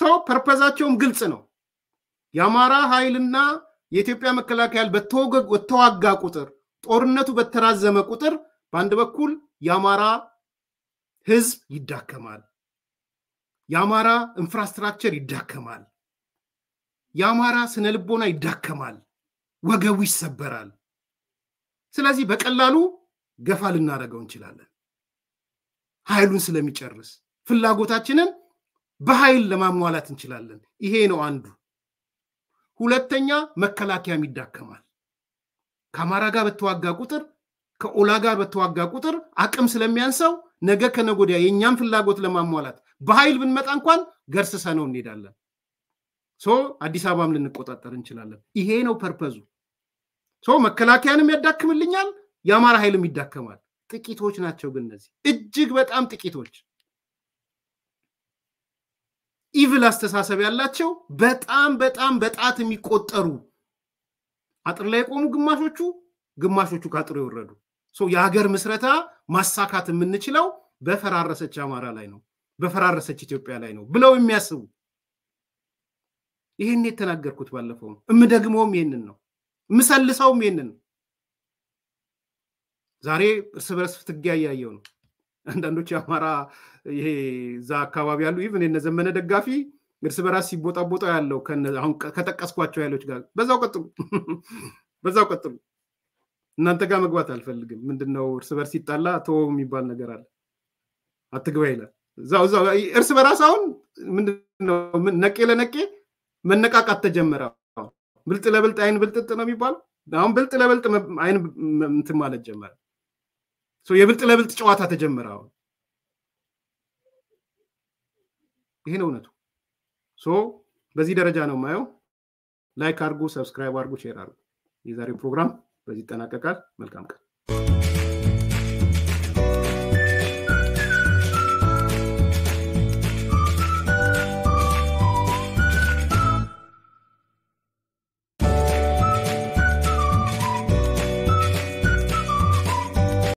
ሰው ፐርፐዛቸውም ግልጽ ነው። የአማራ ኃይልና የኢትዮጵያ መከላከያ በተዋጋ ቁጥር ጦርነቱ በተራዘመ ቁጥር በአንድ በኩል የአማራ ህዝብ ይዳከማል፣ የአማራ ኢንፍራስትራክቸር ይዳከማል፣ የአማራ ስነ ልቦና ይዳከማል፣ ወገቡ ይሰበራል። ስለዚህ በቀላሉ ገፋ ልናደርገው እንችላለን ኃይሉን ስለሚጨርስ ፍላጎታችንን በኃይል ለማሟላት እንችላለን። ይሄ ነው አንዱ። ሁለተኛ መከላከያም ይዳከማል። ከአማራ ጋር በተዋጋ ቁጥር ከኦላ ጋር በተዋጋ ቁጥር አቅም ስለሚያንሰው ነገ ከነጎዲያ የእኛም ፍላጎት ለማሟላት በኃይል ብንመጣ እንኳን ገርስሰ ነው እንሄዳለን። ሶ አዲስ አበባም ልንቆጣጠር እንችላለን። ይሄ ነው ፐርፐዙ። ሶ መከላከያንም ያዳክምልኛል፣ የአማራ ኃይልም ይዳከማል። ጥቂቶች ናቸው ግን እነዚህ እጅግ በጣም ጥቂቶች። ኢቭል አስተሳሰብ ያላቸው በጣም በጣም በጣት የሚቆጠሩ አጥር ላይ የቆሙ ግማሾቹ ግማሾቹ ከአጥሩ የወረዱ የሀገር ምስረታ ማሳካት የምንችለው በፈራረሰች አማራ ላይ ነው፣ በፈራረሰች ኢትዮጵያ ላይ ነው ብለው የሚያስቡ ይህን የተናገርኩት ባለፈው ነው። እምደግመውም ይህንን ነው፣ እምሰልሰውም ይህንን ነው። ዛሬ እርስ በርስ ፍትጊያ እያየው ነው። አንዳንዶች የአማራ ይሄ እዛ አካባቢ ያሉ ኢቭን የነዘመነ ደጋፊ እርስ በራስ ሲቦጣቦጣ ያለው አሁን ከጠቀስኳቸው ኃይሎች ጋር በዛው ቀጥሉ፣ <laughs> በዛው ቀጥሉ። እናንተ ጋር መግባት አልፈልግም። ምንድነው እርስ በርስ ሲጣላ ተወ የሚባል ነገር አለ። አትግባ ይላል። እዛው እዛው እርስ በራስ አሁን ምንድነው ነቄ ለነቄ መነቃቃት ተጀመረ። ብልጥ ለብልጥ አይን ብልጥጥ ነው የሚባል አሁን ብልጥ ለብልጥ አይን እንትን ማለት ጀመረ። የብልጥ ለብልጥ ጨዋታ ተጀመረ። አሁን ይሄ ነው እውነቱ። ሶ በዚህ ደረጃ ነው የማየው። ላይክ አድርጉ፣ ሰብስክራይብ አድርጉ፣ ሼር አድርጉ። የዛሬው ፕሮግራም በዚህ ይጠናቀቃል። መልካም ቀን።